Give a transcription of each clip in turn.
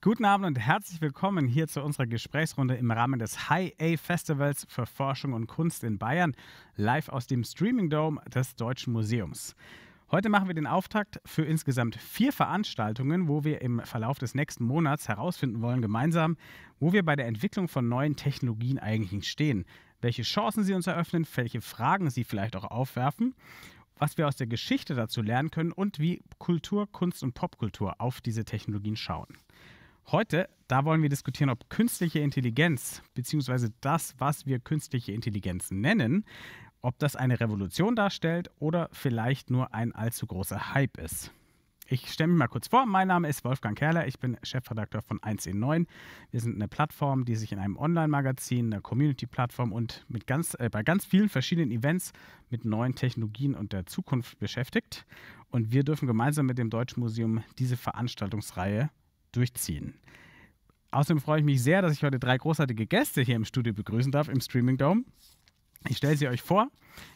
Guten Abend und herzlich willkommen hier zu unserer Gesprächsrunde im Rahmen des High A Festivals für Forschung und Kunst in Bayern, live aus dem Streaming Dome des Deutschen Museums. Heute machen wir den Auftakt für insgesamt vier Veranstaltungen, wo wir im Verlauf des nächsten Monats herausfinden wollen, gemeinsam, wo wir bei der Entwicklung von neuen Technologien eigentlich stehen welche Chancen sie uns eröffnen, welche Fragen sie vielleicht auch aufwerfen, was wir aus der Geschichte dazu lernen können und wie Kultur, Kunst und Popkultur auf diese Technologien schauen. Heute, da wollen wir diskutieren, ob künstliche Intelligenz, beziehungsweise das, was wir künstliche Intelligenz nennen, ob das eine Revolution darstellt oder vielleicht nur ein allzu großer Hype ist. Ich stelle mich mal kurz vor. Mein Name ist Wolfgang Kerler. Ich bin Chefredakteur von 1E9. Wir sind eine Plattform, die sich in einem Online-Magazin, einer Community-Plattform und mit ganz, äh, bei ganz vielen verschiedenen Events mit neuen Technologien und der Zukunft beschäftigt. Und wir dürfen gemeinsam mit dem Deutschen Museum diese Veranstaltungsreihe durchziehen. Außerdem freue ich mich sehr, dass ich heute drei großartige Gäste hier im Studio begrüßen darf, im Streaming Dome. Ich stelle sie euch vor.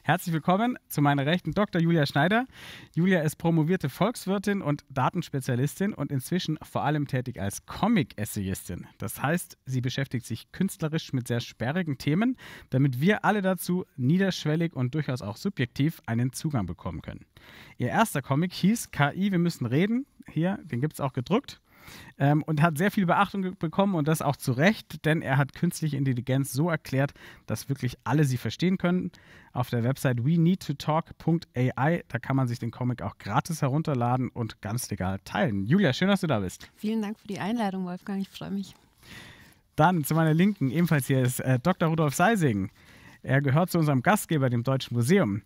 Herzlich willkommen zu meiner Rechten Dr. Julia Schneider. Julia ist promovierte Volkswirtin und Datenspezialistin und inzwischen vor allem tätig als Comic-Essayistin. Das heißt, sie beschäftigt sich künstlerisch mit sehr sperrigen Themen, damit wir alle dazu niederschwellig und durchaus auch subjektiv einen Zugang bekommen können. Ihr erster Comic hieß KI, wir müssen reden. Hier, den gibt es auch gedruckt ähm, und hat sehr viel Beachtung bekommen und das auch zu Recht, denn er hat künstliche Intelligenz so erklärt, dass wirklich alle sie verstehen können. Auf der Website we need to talk.ai, da kann man sich den Comic auch gratis herunterladen und ganz legal teilen. Julia, schön, dass du da bist. Vielen Dank für die Einladung, Wolfgang, ich freue mich. Dann zu meiner Linken, ebenfalls hier ist äh, Dr. Rudolf Seising. Er gehört zu unserem Gastgeber, dem Deutschen Museum.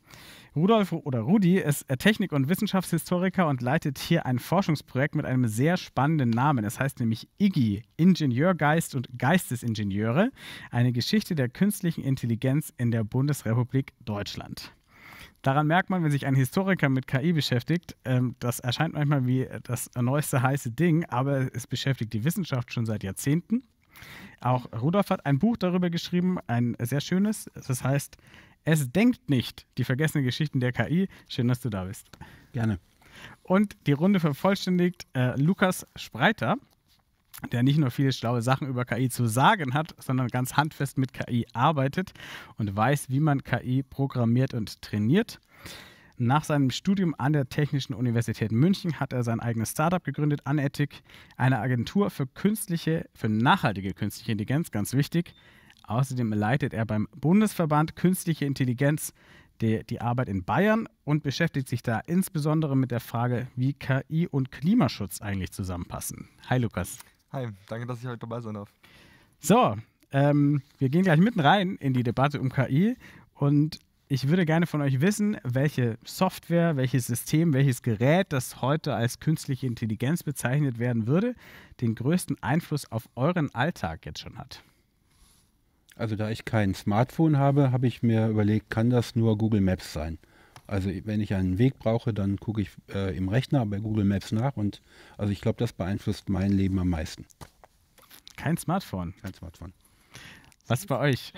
Rudolf oder Rudi ist äh, Technik- und Wissenschaftshistoriker und leitet hier ein Forschungsprojekt mit einem sehr spannenden Namen. Es heißt nämlich IGI, Ingenieurgeist und Geistesingenieure, eine Geschichte der künstlichen Intelligenz in der Bundesrepublik Deutschland. Daran merkt man, wenn sich ein Historiker mit KI beschäftigt, ähm, das erscheint manchmal wie äh, das neueste heiße Ding, aber es beschäftigt die Wissenschaft schon seit Jahrzehnten. Auch Rudolf hat ein Buch darüber geschrieben, ein sehr schönes. Das heißt es denkt nicht. Die vergessenen Geschichten der KI. Schön, dass du da bist. Gerne. Und die Runde vervollständigt äh, Lukas Spreiter, der nicht nur viele schlaue Sachen über KI zu sagen hat, sondern ganz handfest mit KI arbeitet und weiß, wie man KI programmiert und trainiert. Nach seinem Studium an der Technischen Universität München hat er sein eigenes Startup gegründet, Anetic, eine Agentur für künstliche, für nachhaltige künstliche Intelligenz, ganz wichtig, Außerdem leitet er beim Bundesverband Künstliche Intelligenz die, die Arbeit in Bayern und beschäftigt sich da insbesondere mit der Frage, wie KI und Klimaschutz eigentlich zusammenpassen. Hi Lukas. Hi, danke, dass ich heute dabei sein darf. So, ähm, wir gehen gleich mitten rein in die Debatte um KI und ich würde gerne von euch wissen, welche Software, welches System, welches Gerät, das heute als künstliche Intelligenz bezeichnet werden würde, den größten Einfluss auf euren Alltag jetzt schon hat. Also da ich kein Smartphone habe, habe ich mir überlegt, kann das nur Google Maps sein? Also wenn ich einen Weg brauche, dann gucke ich äh, im Rechner bei Google Maps nach und also ich glaube, das beeinflusst mein Leben am meisten. Kein Smartphone. Kein Smartphone. Was bei euch?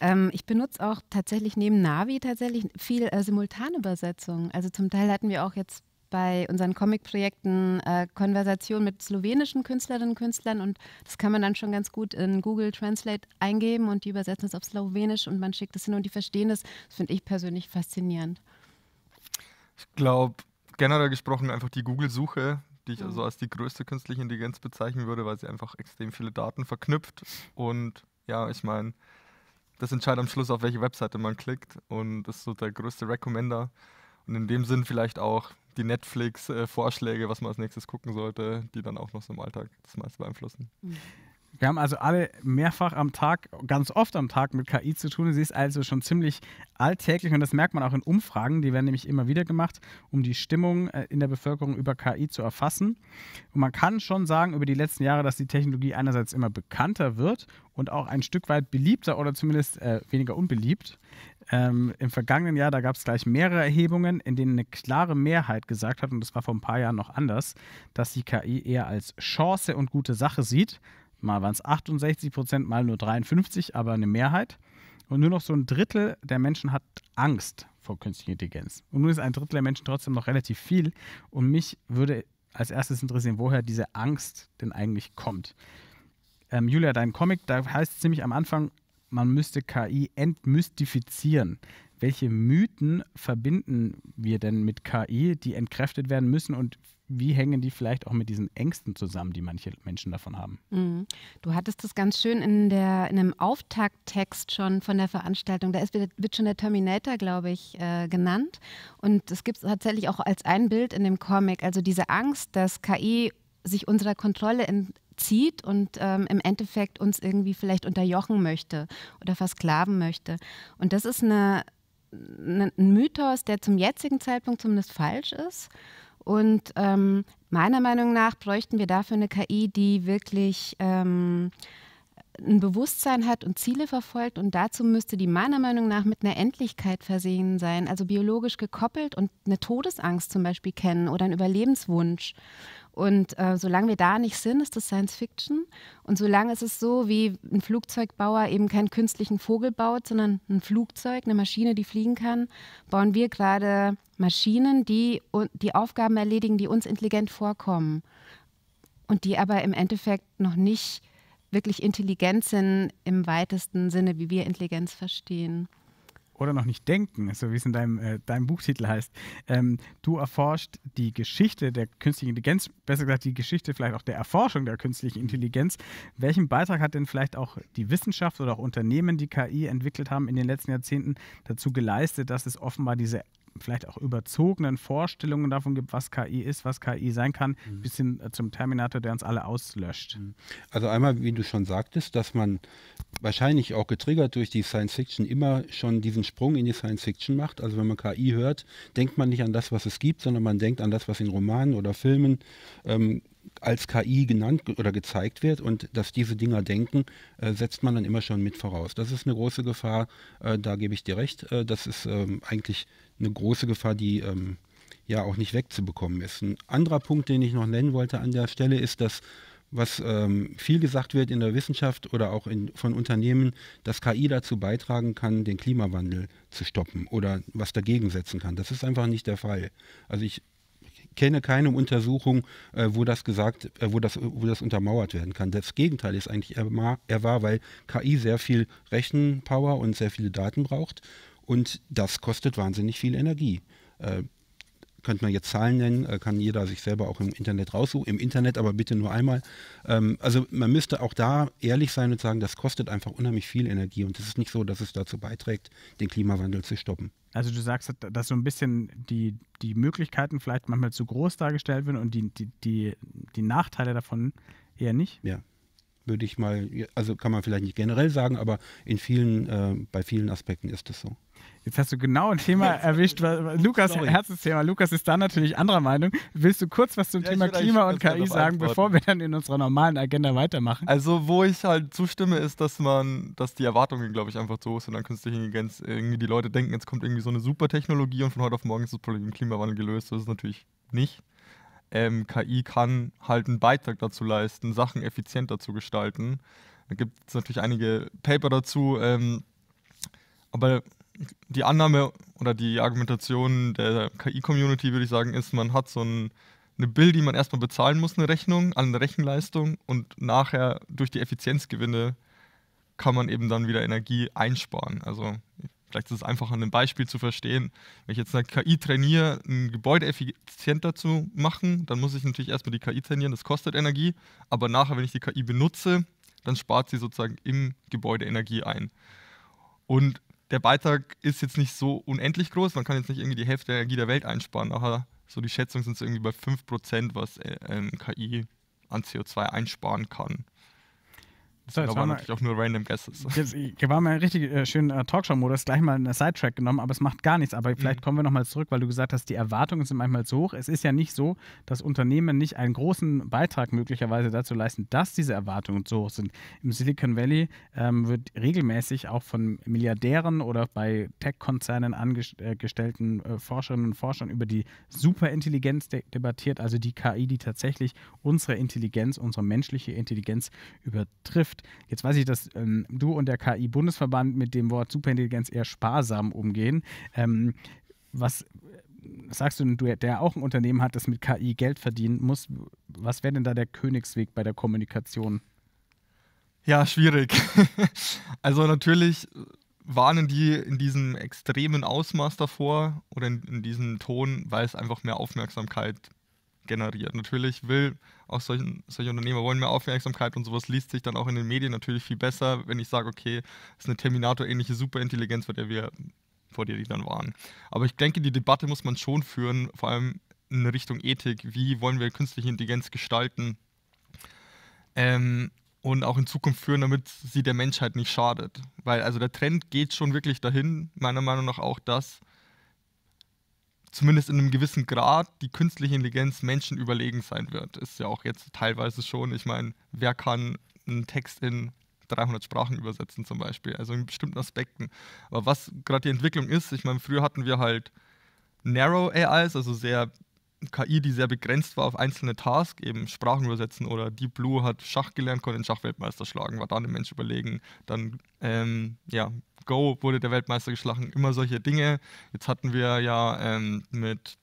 Ähm, ich benutze auch tatsächlich neben Navi tatsächlich viel äh, Simultanübersetzung. Also zum Teil hatten wir auch jetzt bei unseren Comic-Projekten äh, Konversation mit slowenischen Künstlerinnen und Künstlern und das kann man dann schon ganz gut in Google Translate eingeben und die übersetzen es auf Slowenisch und man schickt es hin und die verstehen das. Das finde ich persönlich faszinierend. Ich glaube, generell gesprochen einfach die Google-Suche, die ich mhm. also als die größte künstliche Intelligenz bezeichnen würde, weil sie einfach extrem viele Daten verknüpft und ja, ich meine, das entscheidet am Schluss, auf welche Webseite man klickt und das ist so der größte Recommender. Und in dem Sinn vielleicht auch die Netflix-Vorschläge, äh, was man als nächstes gucken sollte, die dann auch noch so im Alltag das meiste beeinflussen. Mhm. Wir haben also alle mehrfach am Tag, ganz oft am Tag mit KI zu tun. Sie ist also schon ziemlich alltäglich und das merkt man auch in Umfragen. Die werden nämlich immer wieder gemacht, um die Stimmung äh, in der Bevölkerung über KI zu erfassen. Und man kann schon sagen über die letzten Jahre, dass die Technologie einerseits immer bekannter wird und auch ein Stück weit beliebter oder zumindest äh, weniger unbeliebt. Ähm, Im vergangenen Jahr, da gab es gleich mehrere Erhebungen, in denen eine klare Mehrheit gesagt hat, und das war vor ein paar Jahren noch anders, dass die KI eher als Chance und gute Sache sieht Mal waren es 68 Prozent, mal nur 53, aber eine Mehrheit. Und nur noch so ein Drittel der Menschen hat Angst vor künstlicher Intelligenz. Und nun ist ein Drittel der Menschen trotzdem noch relativ viel. Und mich würde als erstes interessieren, woher diese Angst denn eigentlich kommt. Ähm, Julia, dein Comic, da heißt es ziemlich am Anfang, man müsste KI entmystifizieren. Welche Mythen verbinden wir denn mit KI, die entkräftet werden müssen und wie hängen die vielleicht auch mit diesen Ängsten zusammen, die manche Menschen davon haben? Mhm. Du hattest das ganz schön in, der, in einem Auftakttext schon von der Veranstaltung. Da ist, wird schon der Terminator, glaube ich, äh, genannt. Und es gibt es tatsächlich auch als ein Bild in dem Comic. Also diese Angst, dass KI sich unserer Kontrolle entzieht und ähm, im Endeffekt uns irgendwie vielleicht unterjochen möchte oder versklaven möchte. Und das ist eine, eine, ein Mythos, der zum jetzigen Zeitpunkt zumindest falsch ist und ähm, meiner Meinung nach bräuchten wir dafür eine KI, die wirklich ähm, ein Bewusstsein hat und Ziele verfolgt. Und dazu müsste die meiner Meinung nach mit einer Endlichkeit versehen sein, also biologisch gekoppelt und eine Todesangst zum Beispiel kennen oder einen Überlebenswunsch. Und äh, solange wir da nicht sind, ist das Science Fiction. Und solange ist es so, wie ein Flugzeugbauer eben keinen künstlichen Vogel baut, sondern ein Flugzeug, eine Maschine, die fliegen kann, bauen wir gerade Maschinen, die die Aufgaben erledigen, die uns intelligent vorkommen. Und die aber im Endeffekt noch nicht wirklich intelligent sind im weitesten Sinne, wie wir Intelligenz verstehen oder noch nicht denken, so wie es in deinem, äh, deinem Buchtitel heißt. Ähm, du erforscht die Geschichte der künstlichen Intelligenz, besser gesagt die Geschichte vielleicht auch der Erforschung der künstlichen Intelligenz. Welchen Beitrag hat denn vielleicht auch die Wissenschaft oder auch Unternehmen, die KI entwickelt haben, in den letzten Jahrzehnten dazu geleistet, dass es offenbar diese vielleicht auch überzogenen Vorstellungen davon gibt, was KI ist, was KI sein kann, mhm. bis hin äh, zum Terminator, der uns alle auslöscht. Mhm. Also einmal, wie du schon sagtest, dass man wahrscheinlich auch getriggert durch die Science Fiction immer schon diesen Sprung in die Science Fiction macht. Also wenn man KI hört, denkt man nicht an das, was es gibt, sondern man denkt an das, was in Romanen oder Filmen ähm, als KI genannt oder gezeigt wird und dass diese Dinger denken, äh, setzt man dann immer schon mit voraus. Das ist eine große Gefahr, äh, da gebe ich dir recht. Äh, das ist ähm, eigentlich eine große Gefahr, die ähm, ja auch nicht wegzubekommen ist. Ein anderer Punkt, den ich noch nennen wollte an der Stelle, ist, dass was ähm, viel gesagt wird in der Wissenschaft oder auch in, von Unternehmen, dass KI dazu beitragen kann, den Klimawandel zu stoppen oder was dagegen setzen kann. Das ist einfach nicht der Fall. Also ich kenne keine Untersuchung, äh, wo das gesagt, äh, wo das, wo das untermauert werden kann. Das Gegenteil ist eigentlich er, er war, weil KI sehr viel Rechenpower und sehr viele Daten braucht und das kostet wahnsinnig viel Energie. Äh, könnte man jetzt Zahlen nennen, äh, kann jeder sich selber auch im Internet raussuchen, im Internet aber bitte nur einmal. Ähm, also man müsste auch da ehrlich sein und sagen, das kostet einfach unheimlich viel Energie und es ist nicht so, dass es dazu beiträgt, den Klimawandel zu stoppen. Also du sagst, dass so ein bisschen die, die Möglichkeiten vielleicht manchmal zu groß dargestellt werden und die, die, die, die Nachteile davon eher nicht? Ja, würde ich mal, also kann man vielleicht nicht generell sagen, aber in vielen, äh, bei vielen Aspekten ist es so. Jetzt hast du genau ein Thema erwischt. Was, Lukas, Sorry. Herzensthema. Lukas ist da natürlich anderer Meinung. Willst du kurz was zum ja, Thema Klima und KI sagen, bevor wir dann in unserer normalen Agenda weitermachen? Also, wo ich halt zustimme, ist, dass man, dass die Erwartungen, glaube ich, einfach zu hoch sind an künstliche Intelligenz. Irgendwie die Leute denken, jetzt kommt irgendwie so eine super Technologie und von heute auf morgen ist das Problem Klimawandel gelöst. Das ist natürlich nicht. Ähm, KI kann halt einen Beitrag dazu leisten, Sachen effizienter zu gestalten. Da gibt es natürlich einige Paper dazu. Ähm, aber die Annahme oder die Argumentation der KI-Community, würde ich sagen, ist, man hat so ein, eine Bill, die man erstmal bezahlen muss, eine Rechnung an Rechenleistung und nachher durch die Effizienzgewinne kann man eben dann wieder Energie einsparen. Also vielleicht ist es einfach an einem Beispiel zu verstehen. Wenn ich jetzt eine KI trainiere, ein Gebäude effizienter zu machen, dann muss ich natürlich erstmal die KI trainieren, das kostet Energie, aber nachher, wenn ich die KI benutze, dann spart sie sozusagen im Gebäude Energie ein. Und der Beitrag ist jetzt nicht so unendlich groß, man kann jetzt nicht irgendwie die Hälfte der Energie der Welt einsparen, aber so die Schätzungen sind so irgendwie bei 5%, was äh, ähm, KI an CO2 einsparen kann. So, jetzt aber natürlich auch nur random Guesses. Jetzt, hier war mal richtig äh, schön äh, Talkshow-Modus, gleich mal einen Sidetrack genommen, aber es macht gar nichts. Aber vielleicht mhm. kommen wir nochmal zurück, weil du gesagt hast, die Erwartungen sind manchmal zu hoch. Es ist ja nicht so, dass Unternehmen nicht einen großen Beitrag möglicherweise dazu leisten, dass diese Erwartungen zu hoch sind. Im Silicon Valley ähm, wird regelmäßig auch von Milliardären oder bei Tech-Konzernen angestellten äh, äh, Forscherinnen und Forschern über die Superintelligenz de debattiert, also die KI, die tatsächlich unsere Intelligenz, unsere menschliche Intelligenz übertrifft. Zukunft. Jetzt weiß ich, dass ähm, du und der KI-Bundesverband mit dem Wort Superintelligenz eher sparsam umgehen. Ähm, was äh, sagst du denn, du, der auch ein Unternehmen hat, das mit KI Geld verdienen muss, was wäre denn da der Königsweg bei der Kommunikation? Ja, schwierig. also natürlich warnen die in diesem extremen Ausmaß davor oder in, in diesem Ton, weil es einfach mehr Aufmerksamkeit generiert. Natürlich will auch solchen, solche Unternehmer wollen mehr Aufmerksamkeit und sowas liest sich dann auch in den Medien natürlich viel besser, wenn ich sage, okay, das ist eine Terminator-ähnliche Superintelligenz, vor der wir vor der die dann waren. Aber ich denke, die Debatte muss man schon führen, vor allem in Richtung Ethik. Wie wollen wir künstliche Intelligenz gestalten? Ähm, und auch in Zukunft führen, damit sie der Menschheit nicht schadet. Weil also der Trend geht schon wirklich dahin, meiner Meinung nach auch, dass zumindest in einem gewissen Grad die künstliche Intelligenz Menschen überlegen sein wird. Ist ja auch jetzt teilweise schon. Ich meine, wer kann einen Text in 300 Sprachen übersetzen zum Beispiel, also in bestimmten Aspekten. Aber was gerade die Entwicklung ist, ich meine, früher hatten wir halt Narrow AIs, also sehr KI, die sehr begrenzt war auf einzelne Tasks, eben Sprachen übersetzen oder Deep Blue hat Schach gelernt, konnte den Schachweltmeister schlagen, war dann dem Mensch überlegen. Dann, ähm, ja, Go wurde der Weltmeister geschlagen, immer solche Dinge. Jetzt hatten wir ja ähm, mit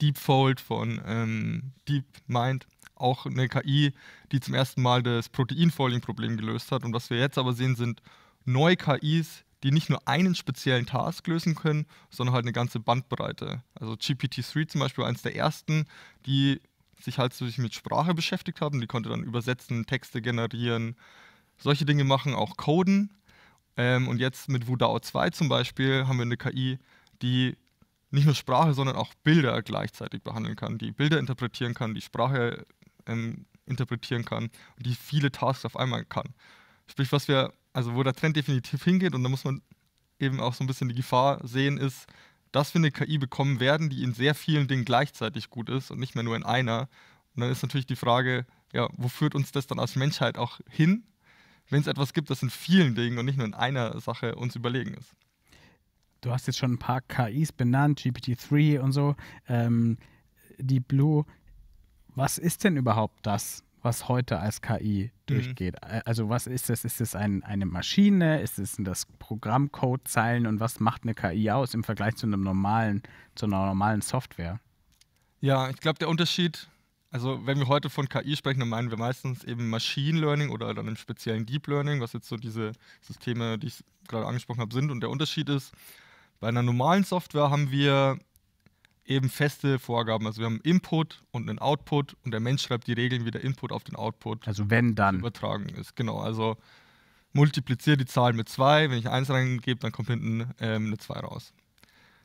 DeepFold von ähm, DeepMind auch eine KI, die zum ersten Mal das Proteinfolding-Problem gelöst hat. Und was wir jetzt aber sehen, sind neue KIs, die nicht nur einen speziellen Task lösen können, sondern halt eine ganze Bandbreite. Also GPT-3 zum Beispiel, war eines der ersten, die sich halt so mit Sprache beschäftigt haben, die konnte dann übersetzen, Texte generieren, solche Dinge machen, auch coden. Ähm, und jetzt mit Wudao 2 zum Beispiel haben wir eine KI, die nicht nur Sprache, sondern auch Bilder gleichzeitig behandeln kann, die Bilder interpretieren kann, die Sprache ähm, interpretieren kann und die viele Tasks auf einmal kann. Sprich, was wir also wo der Trend definitiv hingeht und da muss man eben auch so ein bisschen die Gefahr sehen, ist, dass wir eine KI bekommen werden, die in sehr vielen Dingen gleichzeitig gut ist und nicht mehr nur in einer. Und dann ist natürlich die Frage, ja, wo führt uns das dann als Menschheit auch hin, wenn es etwas gibt, das in vielen Dingen und nicht nur in einer Sache uns überlegen ist? Du hast jetzt schon ein paar KIs benannt, GPT-3 und so, ähm, Deep Blue. Was ist denn überhaupt das? was heute als KI mhm. durchgeht. Mhm. Also was ist das? Ist es ein, eine Maschine? Ist es das Programmcode-Zeilen und was macht eine KI aus im Vergleich zu einem normalen, zu einer normalen Software? Ja, ich glaube, der Unterschied, also wenn wir heute von KI sprechen, dann meinen wir meistens eben Machine Learning oder dann im speziellen Deep Learning, was jetzt so diese Systeme, die ich gerade angesprochen habe, sind. Und der Unterschied ist, bei einer normalen Software haben wir eben feste Vorgaben. Also wir haben Input und einen Output und der Mensch schreibt die Regeln, wie der Input auf den Output also wenn dann übertragen ist. Genau, also multipliziere die Zahl mit 2, wenn ich 1 reingebe, dann kommt hinten ähm, eine 2 raus.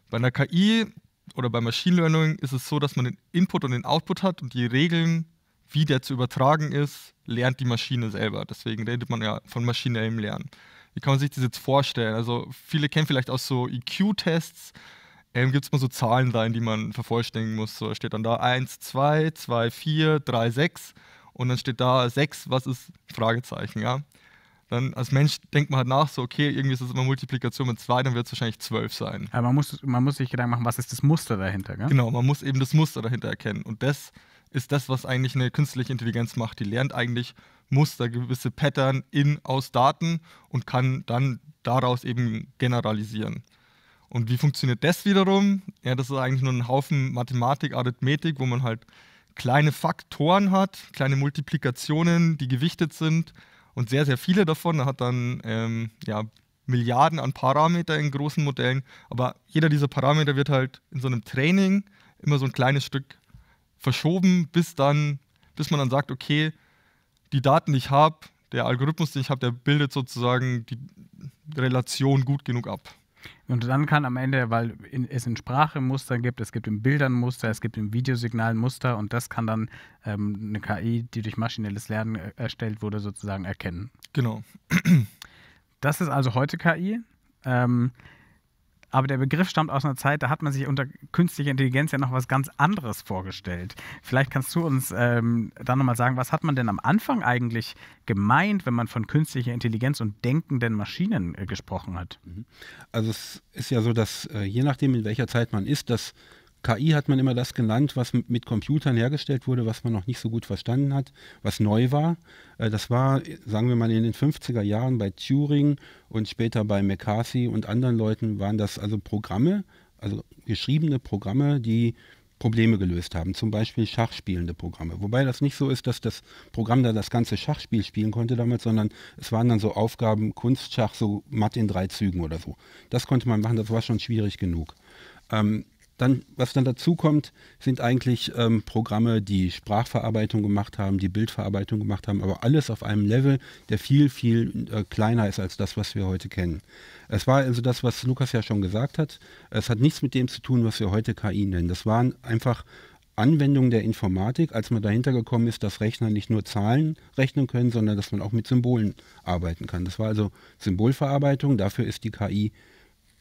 Bei einer KI oder bei Machine Learning ist es so, dass man den Input und den Output hat und die Regeln, wie der zu übertragen ist, lernt die Maschine selber. Deswegen redet man ja von maschinellem Lernen. Wie kann man sich das jetzt vorstellen? Also viele kennen vielleicht auch so EQ-Tests, ähm, gibt es mal so Zahlen rein, die man vervollständigen muss. So steht dann da 1, 2, 2, 4, 3, 6 und dann steht da 6, was ist Fragezeichen, ja. Dann als Mensch denkt man halt nach, so okay, irgendwie ist das immer Multiplikation mit 2, dann wird es wahrscheinlich 12 sein. Aber man muss, man muss sich Gedanken machen, was ist das Muster dahinter, gell? Genau, man muss eben das Muster dahinter erkennen und das ist das, was eigentlich eine künstliche Intelligenz macht. Die lernt eigentlich Muster, gewisse Pattern in aus Daten und kann dann daraus eben generalisieren. Und wie funktioniert das wiederum? Ja, das ist eigentlich nur ein Haufen Mathematik, Arithmetik, wo man halt kleine Faktoren hat, kleine Multiplikationen, die gewichtet sind und sehr, sehr viele davon. Da hat dann ähm, ja, Milliarden an Parameter in großen Modellen. Aber jeder dieser Parameter wird halt in so einem Training immer so ein kleines Stück verschoben, bis dann, bis man dann sagt, okay, die Daten, die ich habe, der Algorithmus, den ich habe, der bildet sozusagen die Relation gut genug ab. Und dann kann am Ende, weil es in Sprache Muster gibt, es gibt in Bildern Muster, es gibt in Videosignalen Muster und das kann dann ähm, eine KI, die durch maschinelles Lernen äh, erstellt wurde, sozusagen erkennen. Genau. Das ist also heute KI. Ähm, aber der Begriff stammt aus einer Zeit, da hat man sich unter künstlicher Intelligenz ja noch was ganz anderes vorgestellt. Vielleicht kannst du uns ähm, da nochmal sagen, was hat man denn am Anfang eigentlich gemeint, wenn man von künstlicher Intelligenz und denkenden Maschinen äh, gesprochen hat? Mhm. Also es ist ja so, dass äh, je nachdem, in welcher Zeit man ist, dass KI hat man immer das genannt, was mit Computern hergestellt wurde, was man noch nicht so gut verstanden hat, was neu war. Äh, das war, sagen wir mal, in den 50er Jahren bei Turing und später bei McCarthy und anderen Leuten waren das also Programme, also geschriebene Programme, die Probleme gelöst haben, zum Beispiel schachspielende Programme. Wobei das nicht so ist, dass das Programm da das ganze Schachspiel spielen konnte damals, sondern es waren dann so Aufgaben, Kunstschach, so matt in drei Zügen oder so. Das konnte man machen, das war schon schwierig genug. Ähm, dann, was dann dazu kommt, sind eigentlich ähm, Programme, die Sprachverarbeitung gemacht haben, die Bildverarbeitung gemacht haben, aber alles auf einem Level, der viel, viel äh, kleiner ist als das, was wir heute kennen. Es war also das, was Lukas ja schon gesagt hat. Es hat nichts mit dem zu tun, was wir heute KI nennen. Das waren einfach Anwendungen der Informatik, als man dahinter gekommen ist, dass Rechner nicht nur Zahlen rechnen können, sondern dass man auch mit Symbolen arbeiten kann. Das war also Symbolverarbeitung, dafür ist die KI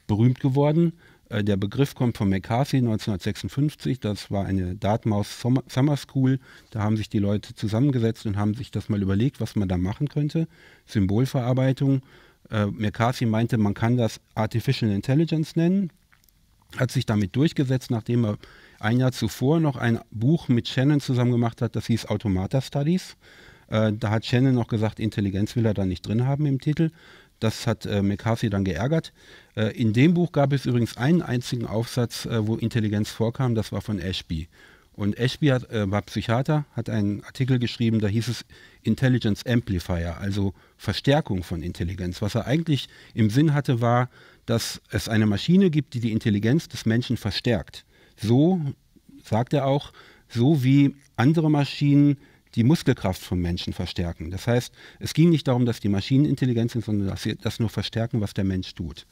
berühmt geworden. Äh, der Begriff kommt von McCarthy 1956. Das war eine Dartmouth Summer School. Da haben sich die Leute zusammengesetzt und haben sich das mal überlegt, was man da machen könnte. Symbolverarbeitung. Äh, McCarthy meinte, man kann das Artificial Intelligence nennen. Hat sich damit durchgesetzt, nachdem er ein Jahr zuvor noch ein Buch mit Shannon zusammen gemacht hat, das hieß Automata Studies. Äh, da hat Shannon noch gesagt, Intelligenz will er da nicht drin haben im Titel. Das hat äh, McCarthy dann geärgert. Äh, in dem Buch gab es übrigens einen einzigen Aufsatz, äh, wo Intelligenz vorkam, das war von Ashby. Und Ashby hat, äh, war Psychiater, hat einen Artikel geschrieben, da hieß es Intelligence Amplifier, also Verstärkung von Intelligenz. Was er eigentlich im Sinn hatte, war, dass es eine Maschine gibt, die die Intelligenz des Menschen verstärkt. So, sagt er auch, so wie andere Maschinen die Muskelkraft von Menschen verstärken. Das heißt, es ging nicht darum, dass die Maschinen intelligent sind, sondern dass sie das nur verstärken, was der Mensch tut.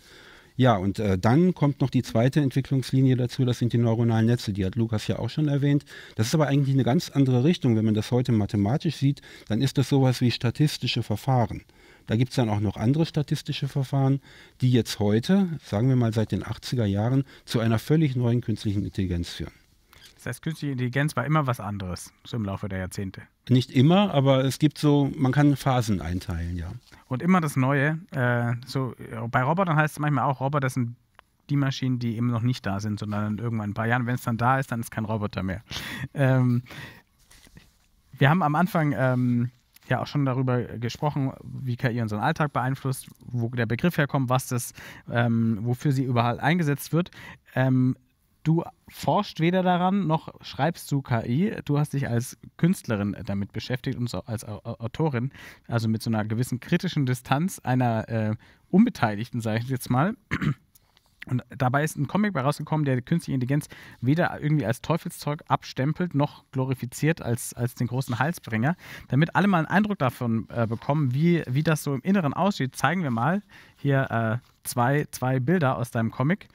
Ja, und äh, dann kommt noch die zweite Entwicklungslinie dazu, das sind die neuronalen Netze, die hat Lukas ja auch schon erwähnt. Das ist aber eigentlich eine ganz andere Richtung. Wenn man das heute mathematisch sieht, dann ist das sowas wie statistische Verfahren. Da gibt es dann auch noch andere statistische Verfahren, die jetzt heute, sagen wir mal seit den 80er Jahren, zu einer völlig neuen künstlichen Intelligenz führen heißt, künstliche Intelligenz war immer was anderes so im Laufe der Jahrzehnte. Nicht immer, aber es gibt so, man kann Phasen einteilen, ja. Und immer das Neue. Äh, so, äh, bei Robotern heißt es manchmal auch, Roboter sind die Maschinen, die eben noch nicht da sind, sondern irgendwann ein paar Jahren, wenn es dann da ist, dann ist kein Roboter mehr. Ähm, wir haben am Anfang ähm, ja auch schon darüber gesprochen, wie KI unseren Alltag beeinflusst, wo der Begriff herkommt, was das, ähm, wofür sie überall eingesetzt wird. Ähm, du forschst weder daran noch schreibst du KI. Du hast dich als Künstlerin damit beschäftigt und so als Autorin, also mit so einer gewissen kritischen Distanz einer äh, Unbeteiligten, sage ich jetzt mal. Und dabei ist ein Comic bei rausgekommen, der künstliche Intelligenz weder irgendwie als Teufelszeug abstempelt noch glorifiziert als, als den großen Halsbringer. Damit alle mal einen Eindruck davon äh, bekommen, wie, wie das so im Inneren aussieht, zeigen wir mal hier äh, zwei, zwei Bilder aus deinem Comic.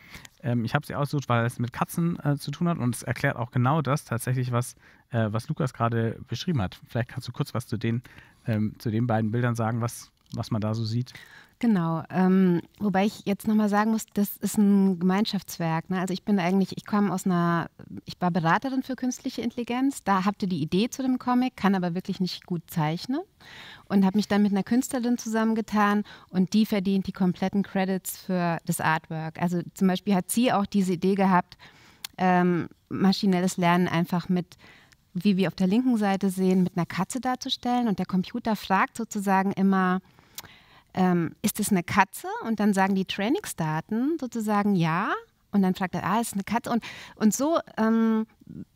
Ähm, ich habe sie ausgesucht, weil es mit Katzen äh, zu tun hat und es erklärt auch genau das tatsächlich, was, äh, was Lukas gerade beschrieben hat. Vielleicht kannst du kurz was zu den, ähm, zu den beiden Bildern sagen, was, was man da so sieht. Genau. Ähm, wobei ich jetzt nochmal sagen muss, das ist ein Gemeinschaftswerk. Ne? Also ich bin eigentlich, ich komme aus einer, ich war Beraterin für künstliche Intelligenz. Da habt ihr die Idee zu dem Comic, kann aber wirklich nicht gut zeichnen und habe mich dann mit einer Künstlerin zusammengetan und die verdient die kompletten Credits für das Artwork. Also zum Beispiel hat sie auch diese Idee gehabt, ähm, maschinelles Lernen einfach mit wie wir auf der linken Seite sehen, mit einer Katze darzustellen. Und der Computer fragt sozusagen immer, ähm, ist es eine Katze? Und dann sagen die Trainingsdaten sozusagen ja. Und dann fragt er, ah, ist eine Katze. Und, und so ähm,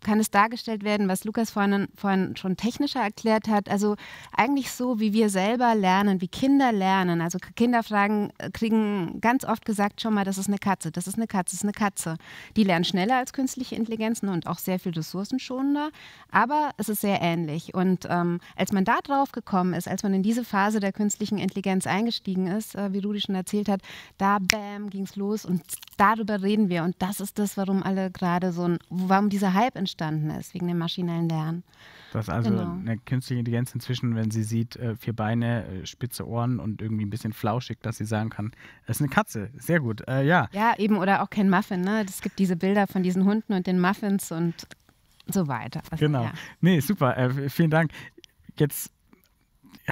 kann es dargestellt werden, was Lukas vorhin, vorhin schon technischer erklärt hat. Also eigentlich so, wie wir selber lernen, wie Kinder lernen. Also Kinder fragen, äh, kriegen ganz oft gesagt schon mal, das ist eine Katze, das ist eine Katze, das ist eine Katze. Die lernen schneller als künstliche Intelligenzen und auch sehr viel ressourcenschonender. Aber es ist sehr ähnlich. Und ähm, als man da drauf gekommen ist, als man in diese Phase der künstlichen Intelligenz eingestiegen ist, äh, wie Rudi schon erzählt hat, da bam ging es los und darüber reden wir. Und das ist das, warum alle gerade so ein, warum diese Hype Hype entstanden ist, wegen dem maschinellen Lernen. Dass also genau. eine künstliche Intelligenz inzwischen, wenn sie sieht, äh, vier Beine, äh, spitze Ohren und irgendwie ein bisschen flauschig, dass sie sagen kann, es ist eine Katze. Sehr gut, äh, ja. Ja, eben, oder auch kein Muffin, ne? Es gibt diese Bilder von diesen Hunden und den Muffins und so weiter. Also, genau. Ja. Nee, super, äh, vielen Dank. Jetzt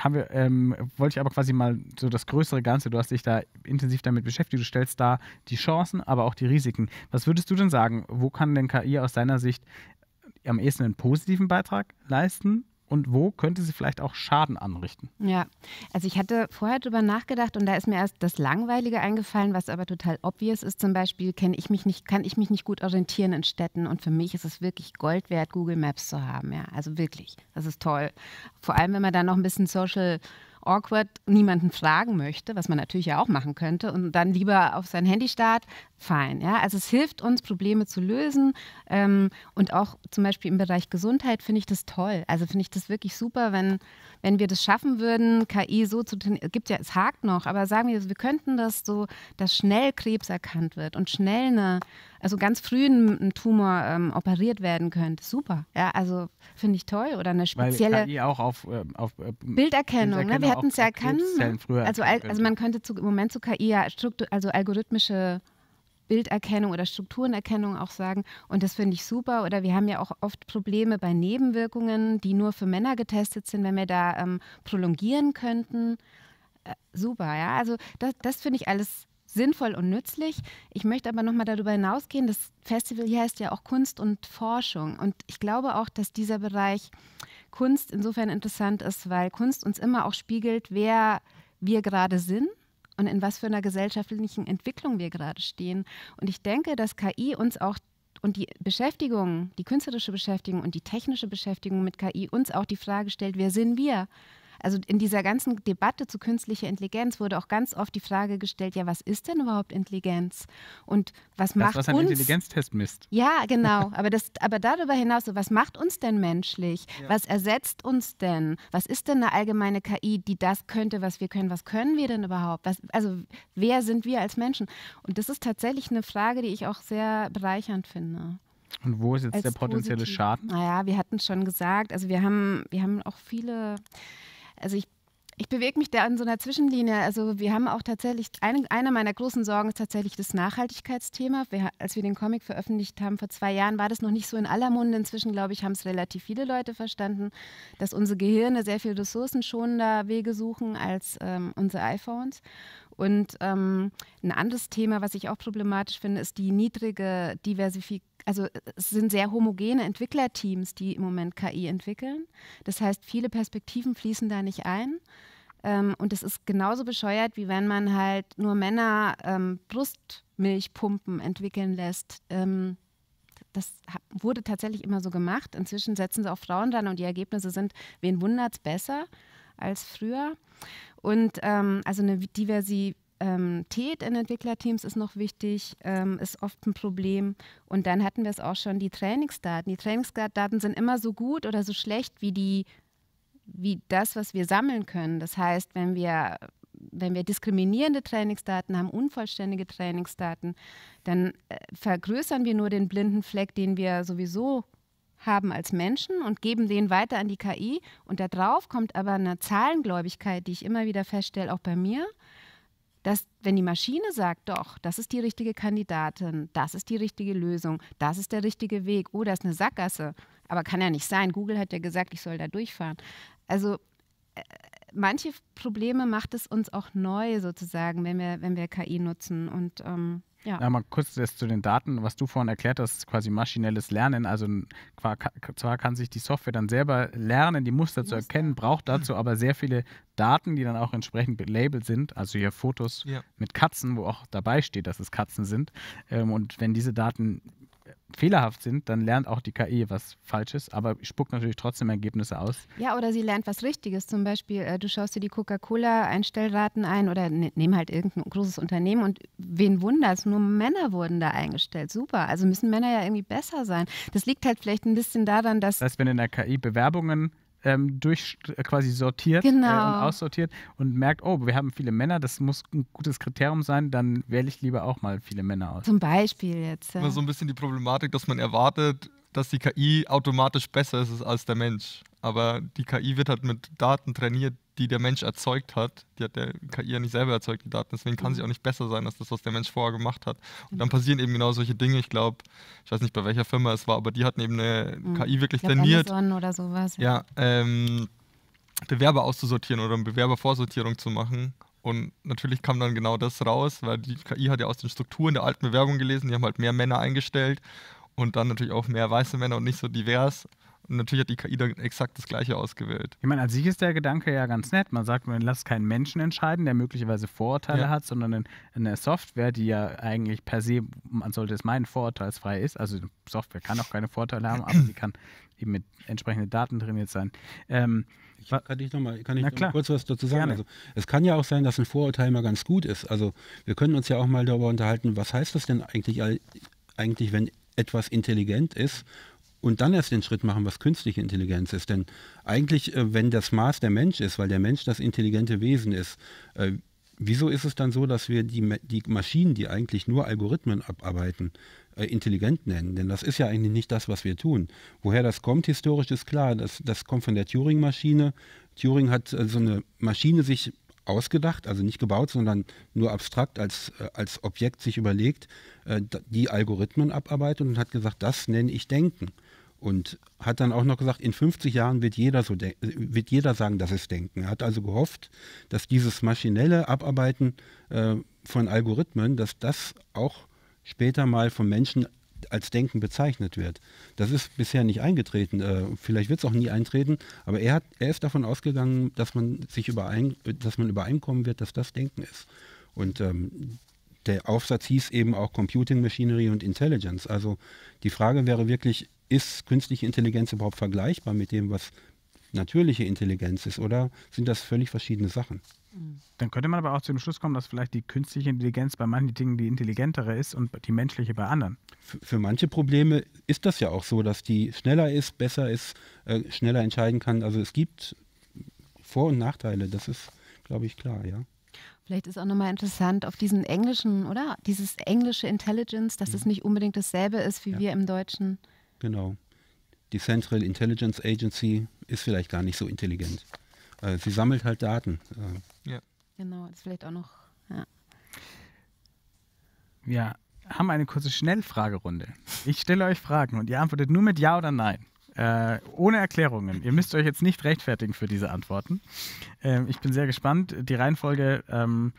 haben wir, ähm, wollte ich aber quasi mal so das größere Ganze, du hast dich da intensiv damit beschäftigt, du stellst da die Chancen, aber auch die Risiken. Was würdest du denn sagen, wo kann denn KI aus deiner Sicht am ehesten einen positiven Beitrag leisten und wo könnte sie vielleicht auch Schaden anrichten? Ja, also ich hatte vorher drüber nachgedacht und da ist mir erst das Langweilige eingefallen, was aber total obvious ist. Zum Beispiel kenne ich mich nicht, kann ich mich nicht gut orientieren in Städten und für mich ist es wirklich Gold wert, Google Maps zu haben. Ja, also wirklich, das ist toll. Vor allem, wenn man da noch ein bisschen Social awkward niemanden fragen möchte, was man natürlich ja auch machen könnte, und dann lieber auf sein Handy start, fein. Ja? Also es hilft uns, Probleme zu lösen. Ähm, und auch zum Beispiel im Bereich Gesundheit finde ich das toll. Also finde ich das wirklich super, wenn wenn wir das schaffen würden, KI so zu, gibt ja, es hakt noch, aber sagen wir, wir könnten das so, dass schnell Krebs erkannt wird und schnell eine, also ganz früh ein, Tumor ähm, operiert werden könnte. Super. Ja, also finde ich toll oder eine spezielle Weil KI auch auf, äh, auf äh, Bilderkennung. ne? Wir hatten es ja erkannt. Also, also man könnte zu, im Moment zu KI ja also algorithmische Bilderkennung oder Strukturenerkennung auch sagen. Und das finde ich super. Oder wir haben ja auch oft Probleme bei Nebenwirkungen, die nur für Männer getestet sind, wenn wir da ähm, prolongieren könnten. Äh, super, ja. Also das, das finde ich alles sinnvoll und nützlich. Ich möchte aber nochmal darüber hinausgehen. Das Festival hier heißt ja auch Kunst und Forschung. Und ich glaube auch, dass dieser Bereich Kunst insofern interessant ist, weil Kunst uns immer auch spiegelt, wer wir gerade sind und in was für einer gesellschaftlichen Entwicklung wir gerade stehen. Und ich denke, dass KI uns auch und die Beschäftigung, die künstlerische Beschäftigung und die technische Beschäftigung mit KI uns auch die Frage stellt, wer sind wir? Also in dieser ganzen Debatte zu künstlicher Intelligenz wurde auch ganz oft die Frage gestellt, ja, was ist denn überhaupt Intelligenz? Und was das, macht was ein Intelligenztest misst. Ja, genau. Aber, das, aber darüber hinaus, was macht uns denn menschlich? Ja. Was ersetzt uns denn? Was ist denn eine allgemeine KI, die das könnte, was wir können? Was können wir denn überhaupt? Was, also wer sind wir als Menschen? Und das ist tatsächlich eine Frage, die ich auch sehr bereichernd finde. Und wo ist jetzt der potenzielle positiv. Schaden? Naja, wir hatten schon gesagt, also wir haben, wir haben auch viele also ich ich bewege mich da an so einer Zwischenlinie. Also wir haben auch tatsächlich, eine, eine meiner großen Sorgen ist tatsächlich das Nachhaltigkeitsthema. Wir, als wir den Comic veröffentlicht haben vor zwei Jahren, war das noch nicht so in aller Munde. Inzwischen, glaube ich, haben es relativ viele Leute verstanden, dass unsere Gehirne sehr viel ressourcenschonender Wege suchen als ähm, unsere iPhones. Und ähm, ein anderes Thema, was ich auch problematisch finde, ist die niedrige Diversifikation. Also es sind sehr homogene Entwicklerteams, die im Moment KI entwickeln. Das heißt, viele Perspektiven fließen da nicht ein. Ähm, und es ist genauso bescheuert, wie wenn man halt nur Männer ähm, Brustmilchpumpen entwickeln lässt ähm, das wurde tatsächlich immer so gemacht. Inzwischen setzen sie auch Frauen dran und die Ergebnisse sind, wen wundert es besser? als früher. Und ähm, also eine Diversität ähm, in Entwicklerteams ist noch wichtig, ähm, ist oft ein Problem. Und dann hatten wir es auch schon, die Trainingsdaten. Die Trainingsdaten sind immer so gut oder so schlecht wie die wie das, was wir sammeln können. Das heißt, wenn wir wenn wir diskriminierende Trainingsdaten haben, unvollständige Trainingsdaten, dann äh, vergrößern wir nur den blinden Fleck, den wir sowieso haben als Menschen und geben den weiter an die KI. Und da drauf kommt aber eine Zahlengläubigkeit, die ich immer wieder feststelle, auch bei mir, dass wenn die Maschine sagt, doch, das ist die richtige Kandidatin, das ist die richtige Lösung, das ist der richtige Weg, oh, das ist eine Sackgasse, aber kann ja nicht sein, Google hat ja gesagt, ich soll da durchfahren. Also äh, manche Probleme macht es uns auch neu sozusagen, wenn wir, wenn wir KI nutzen und ähm ja. mal kurz das zu den Daten, was du vorhin erklärt hast, quasi maschinelles Lernen. Also zwar kann sich die Software dann selber lernen, die Muster, Muster. zu erkennen, braucht dazu aber sehr viele Daten, die dann auch entsprechend belabelt sind, also hier Fotos ja. mit Katzen, wo auch dabei steht, dass es Katzen sind. Ähm, und wenn diese Daten fehlerhaft sind, dann lernt auch die KI was Falsches, aber spuckt natürlich trotzdem Ergebnisse aus. Ja, oder sie lernt was Richtiges. Zum Beispiel, äh, du schaust dir die Coca-Cola-Einstellraten ein oder ne, nehmen halt irgendein großes Unternehmen und wen wundert es? nur Männer wurden da eingestellt. Super. Also müssen Männer ja irgendwie besser sein. Das liegt halt vielleicht ein bisschen daran, dass. Das heißt, wenn in der KI Bewerbungen ähm, durch äh, quasi sortiert genau. äh, und genau. aussortiert und merkt, oh, wir haben viele Männer, das muss ein gutes Kriterium sein, dann wähle ich lieber auch mal viele Männer aus. Zum Beispiel jetzt. Ja. So ein bisschen die Problematik, dass man erwartet, dass die KI automatisch besser ist als der Mensch aber die KI wird halt mit Daten trainiert, die der Mensch erzeugt hat. Die hat der KI ja nicht selber erzeugt, die Daten. Deswegen kann sie auch nicht besser sein als das, was der Mensch vorher gemacht hat. Und dann mhm. passieren eben genau solche Dinge. Ich glaube, ich weiß nicht, bei welcher Firma es war, aber die hatten eben eine mhm. KI wirklich ich trainiert. Amazon oder sowas. Ja, ähm, Bewerber auszusortieren oder eine Bewerbervorsortierung zu machen. Und natürlich kam dann genau das raus, weil die KI hat ja aus den Strukturen der alten Bewerbung gelesen, die haben halt mehr Männer eingestellt und dann natürlich auch mehr weiße Männer und nicht so divers. Und natürlich hat die KI dann exakt das Gleiche ausgewählt. Ich meine, an sich ist der Gedanke ja ganz nett. Man sagt, man lässt keinen Menschen entscheiden, der möglicherweise Vorurteile ja. hat, sondern eine Software, die ja eigentlich per se, man sollte es meinen, vorurteilsfrei ist. Also Software kann auch keine Vorteile haben, aber sie kann eben mit entsprechenden Daten trainiert sein. Ähm, ich, kann ich nochmal kann ich noch mal kurz was dazu sagen? Also, es kann ja auch sein, dass ein Vorurteil mal ganz gut ist. Also wir können uns ja auch mal darüber unterhalten, was heißt das denn eigentlich, eigentlich wenn etwas intelligent ist und dann erst den Schritt machen, was künstliche Intelligenz ist. Denn eigentlich, äh, wenn das Maß der Mensch ist, weil der Mensch das intelligente Wesen ist, äh, wieso ist es dann so, dass wir die, die Maschinen, die eigentlich nur Algorithmen abarbeiten, äh, intelligent nennen, denn das ist ja eigentlich nicht das, was wir tun. Woher das kommt, historisch ist klar, das, das kommt von der Turing-Maschine. Turing hat äh, so eine Maschine sich ausgedacht, also nicht gebaut, sondern nur abstrakt als, äh, als Objekt sich überlegt, äh, die Algorithmen abarbeitet und hat gesagt, das nenne ich Denken. Und hat dann auch noch gesagt, in 50 Jahren wird jeder, so wird jeder sagen, dass es denken. Er hat also gehofft, dass dieses maschinelle Abarbeiten äh, von Algorithmen, dass das auch später mal von Menschen als Denken bezeichnet wird. Das ist bisher nicht eingetreten. Äh, vielleicht wird es auch nie eintreten, aber er, hat, er ist davon ausgegangen, dass man sich überein, dass man übereinkommen wird, dass das Denken ist. Und ähm, der Aufsatz hieß eben auch Computing, Machinery und Intelligence. Also die Frage wäre wirklich, ist künstliche Intelligenz überhaupt vergleichbar mit dem, was natürliche Intelligenz ist, oder sind das völlig verschiedene Sachen? Dann könnte man aber auch zu dem Schluss kommen, dass vielleicht die künstliche Intelligenz bei manchen Dingen die intelligentere ist und die menschliche bei anderen. Für, für manche Probleme ist das ja auch so, dass die schneller ist, besser ist, äh, schneller entscheiden kann. Also es gibt Vor- und Nachteile, das ist, glaube ich, klar, ja. Vielleicht ist auch nochmal interessant auf diesen englischen, oder? Dieses englische Intelligence, dass mhm. es nicht unbedingt dasselbe ist, wie ja. wir im Deutschen. Genau. Die Central Intelligence Agency ist vielleicht gar nicht so intelligent. Äh, sie sammelt halt Daten. Äh. Ja. Genau, das vielleicht auch noch. Ja. Wir haben eine kurze Schnellfragerunde. Ich stelle euch Fragen und ihr antwortet nur mit Ja oder Nein. Äh, ohne Erklärungen. Ihr müsst euch jetzt nicht rechtfertigen für diese Antworten. Ähm, ich bin sehr gespannt. Die Reihenfolge ähm,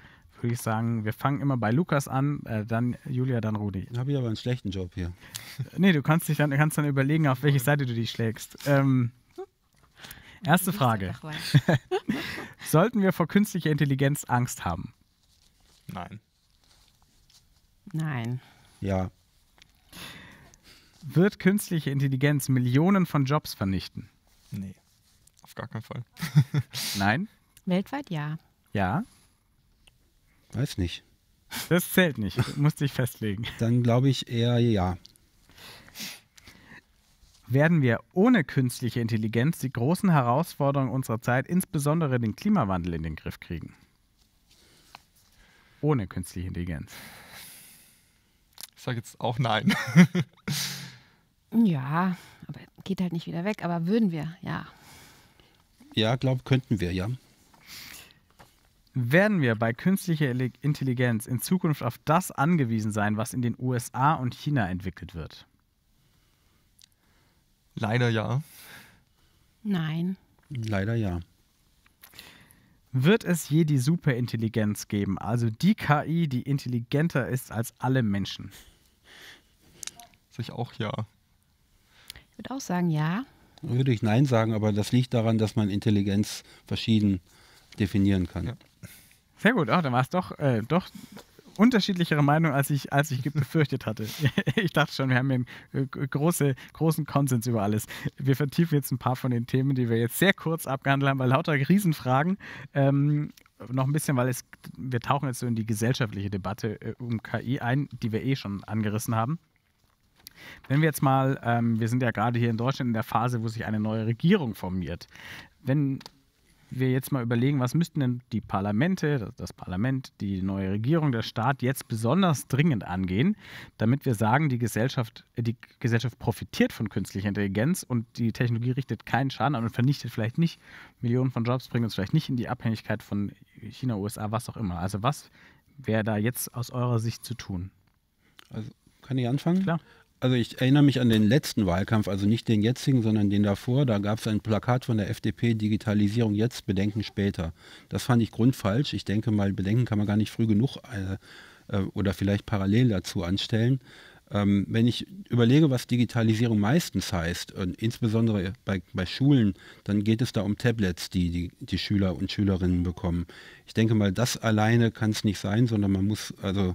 würde ich sagen, wir fangen immer bei Lukas an, äh, dann Julia, dann Rudi. Dann Habe ich aber einen schlechten Job hier. Äh, nee, du kannst dich dann, kannst dann überlegen, auf welche Seite du dich schlägst. Ähm, erste Frage. Sollten wir vor künstlicher Intelligenz Angst haben? Nein. Nein. Ja. Wird künstliche Intelligenz Millionen von Jobs vernichten? Nee, auf gar keinen Fall. Nein. Weltweit ja. Ja. Weiß nicht. Das zählt nicht. Musste ich festlegen. Dann glaube ich eher ja. Werden wir ohne künstliche Intelligenz die großen Herausforderungen unserer Zeit, insbesondere den Klimawandel, in den Griff kriegen? Ohne künstliche Intelligenz. Ich sage jetzt auch nein. ja, aber geht halt nicht wieder weg. Aber würden wir, ja. Ja, glaube könnten wir, ja werden wir bei künstlicher Intelligenz in Zukunft auf das angewiesen sein, was in den USA und China entwickelt wird? Leider ja. Nein. Leider ja. Wird es je die Superintelligenz geben, also die KI, die intelligenter ist als alle Menschen? Sich auch ja. Ich würde auch sagen ja. Würde ich nein sagen, aber das liegt daran, dass man Intelligenz verschieden äh, definieren kann. Ja. Sehr gut, auch, da war es doch, äh, doch unterschiedlichere Meinung, als ich, als ich befürchtet hatte. Ich dachte schon, wir haben hier einen äh, große, großen Konsens über alles. Wir vertiefen jetzt ein paar von den Themen, die wir jetzt sehr kurz abgehandelt haben, weil lauter Riesenfragen. Ähm, noch ein bisschen, weil es, wir tauchen jetzt so in die gesellschaftliche Debatte äh, um KI ein, die wir eh schon angerissen haben. Wenn wir jetzt mal, ähm, wir sind ja gerade hier in Deutschland in der Phase, wo sich eine neue Regierung formiert. Wenn wir jetzt mal überlegen, was müssten denn die Parlamente, das Parlament, die neue Regierung, der Staat jetzt besonders dringend angehen, damit wir sagen, die Gesellschaft, äh, die Gesellschaft profitiert von künstlicher Intelligenz und die Technologie richtet keinen Schaden an und vernichtet vielleicht nicht Millionen von Jobs, bringt uns vielleicht nicht in die Abhängigkeit von China, USA, was auch immer. Also was wäre da jetzt aus eurer Sicht zu tun? Also kann ich anfangen? Klar also ich erinnere mich an den letzten Wahlkampf, also nicht den jetzigen, sondern den davor. Da gab es ein Plakat von der FDP, Digitalisierung jetzt, Bedenken später. Das fand ich grundfalsch. Ich denke mal, Bedenken kann man gar nicht früh genug äh, äh oder vielleicht parallel dazu anstellen. Ähm, wenn ich überlege, was Digitalisierung meistens heißt, insbesondere bei, bei, Schulen, dann geht es da um Tablets, die, die die Schüler und Schülerinnen bekommen. Ich denke mal, das alleine kann es nicht sein, sondern man muss also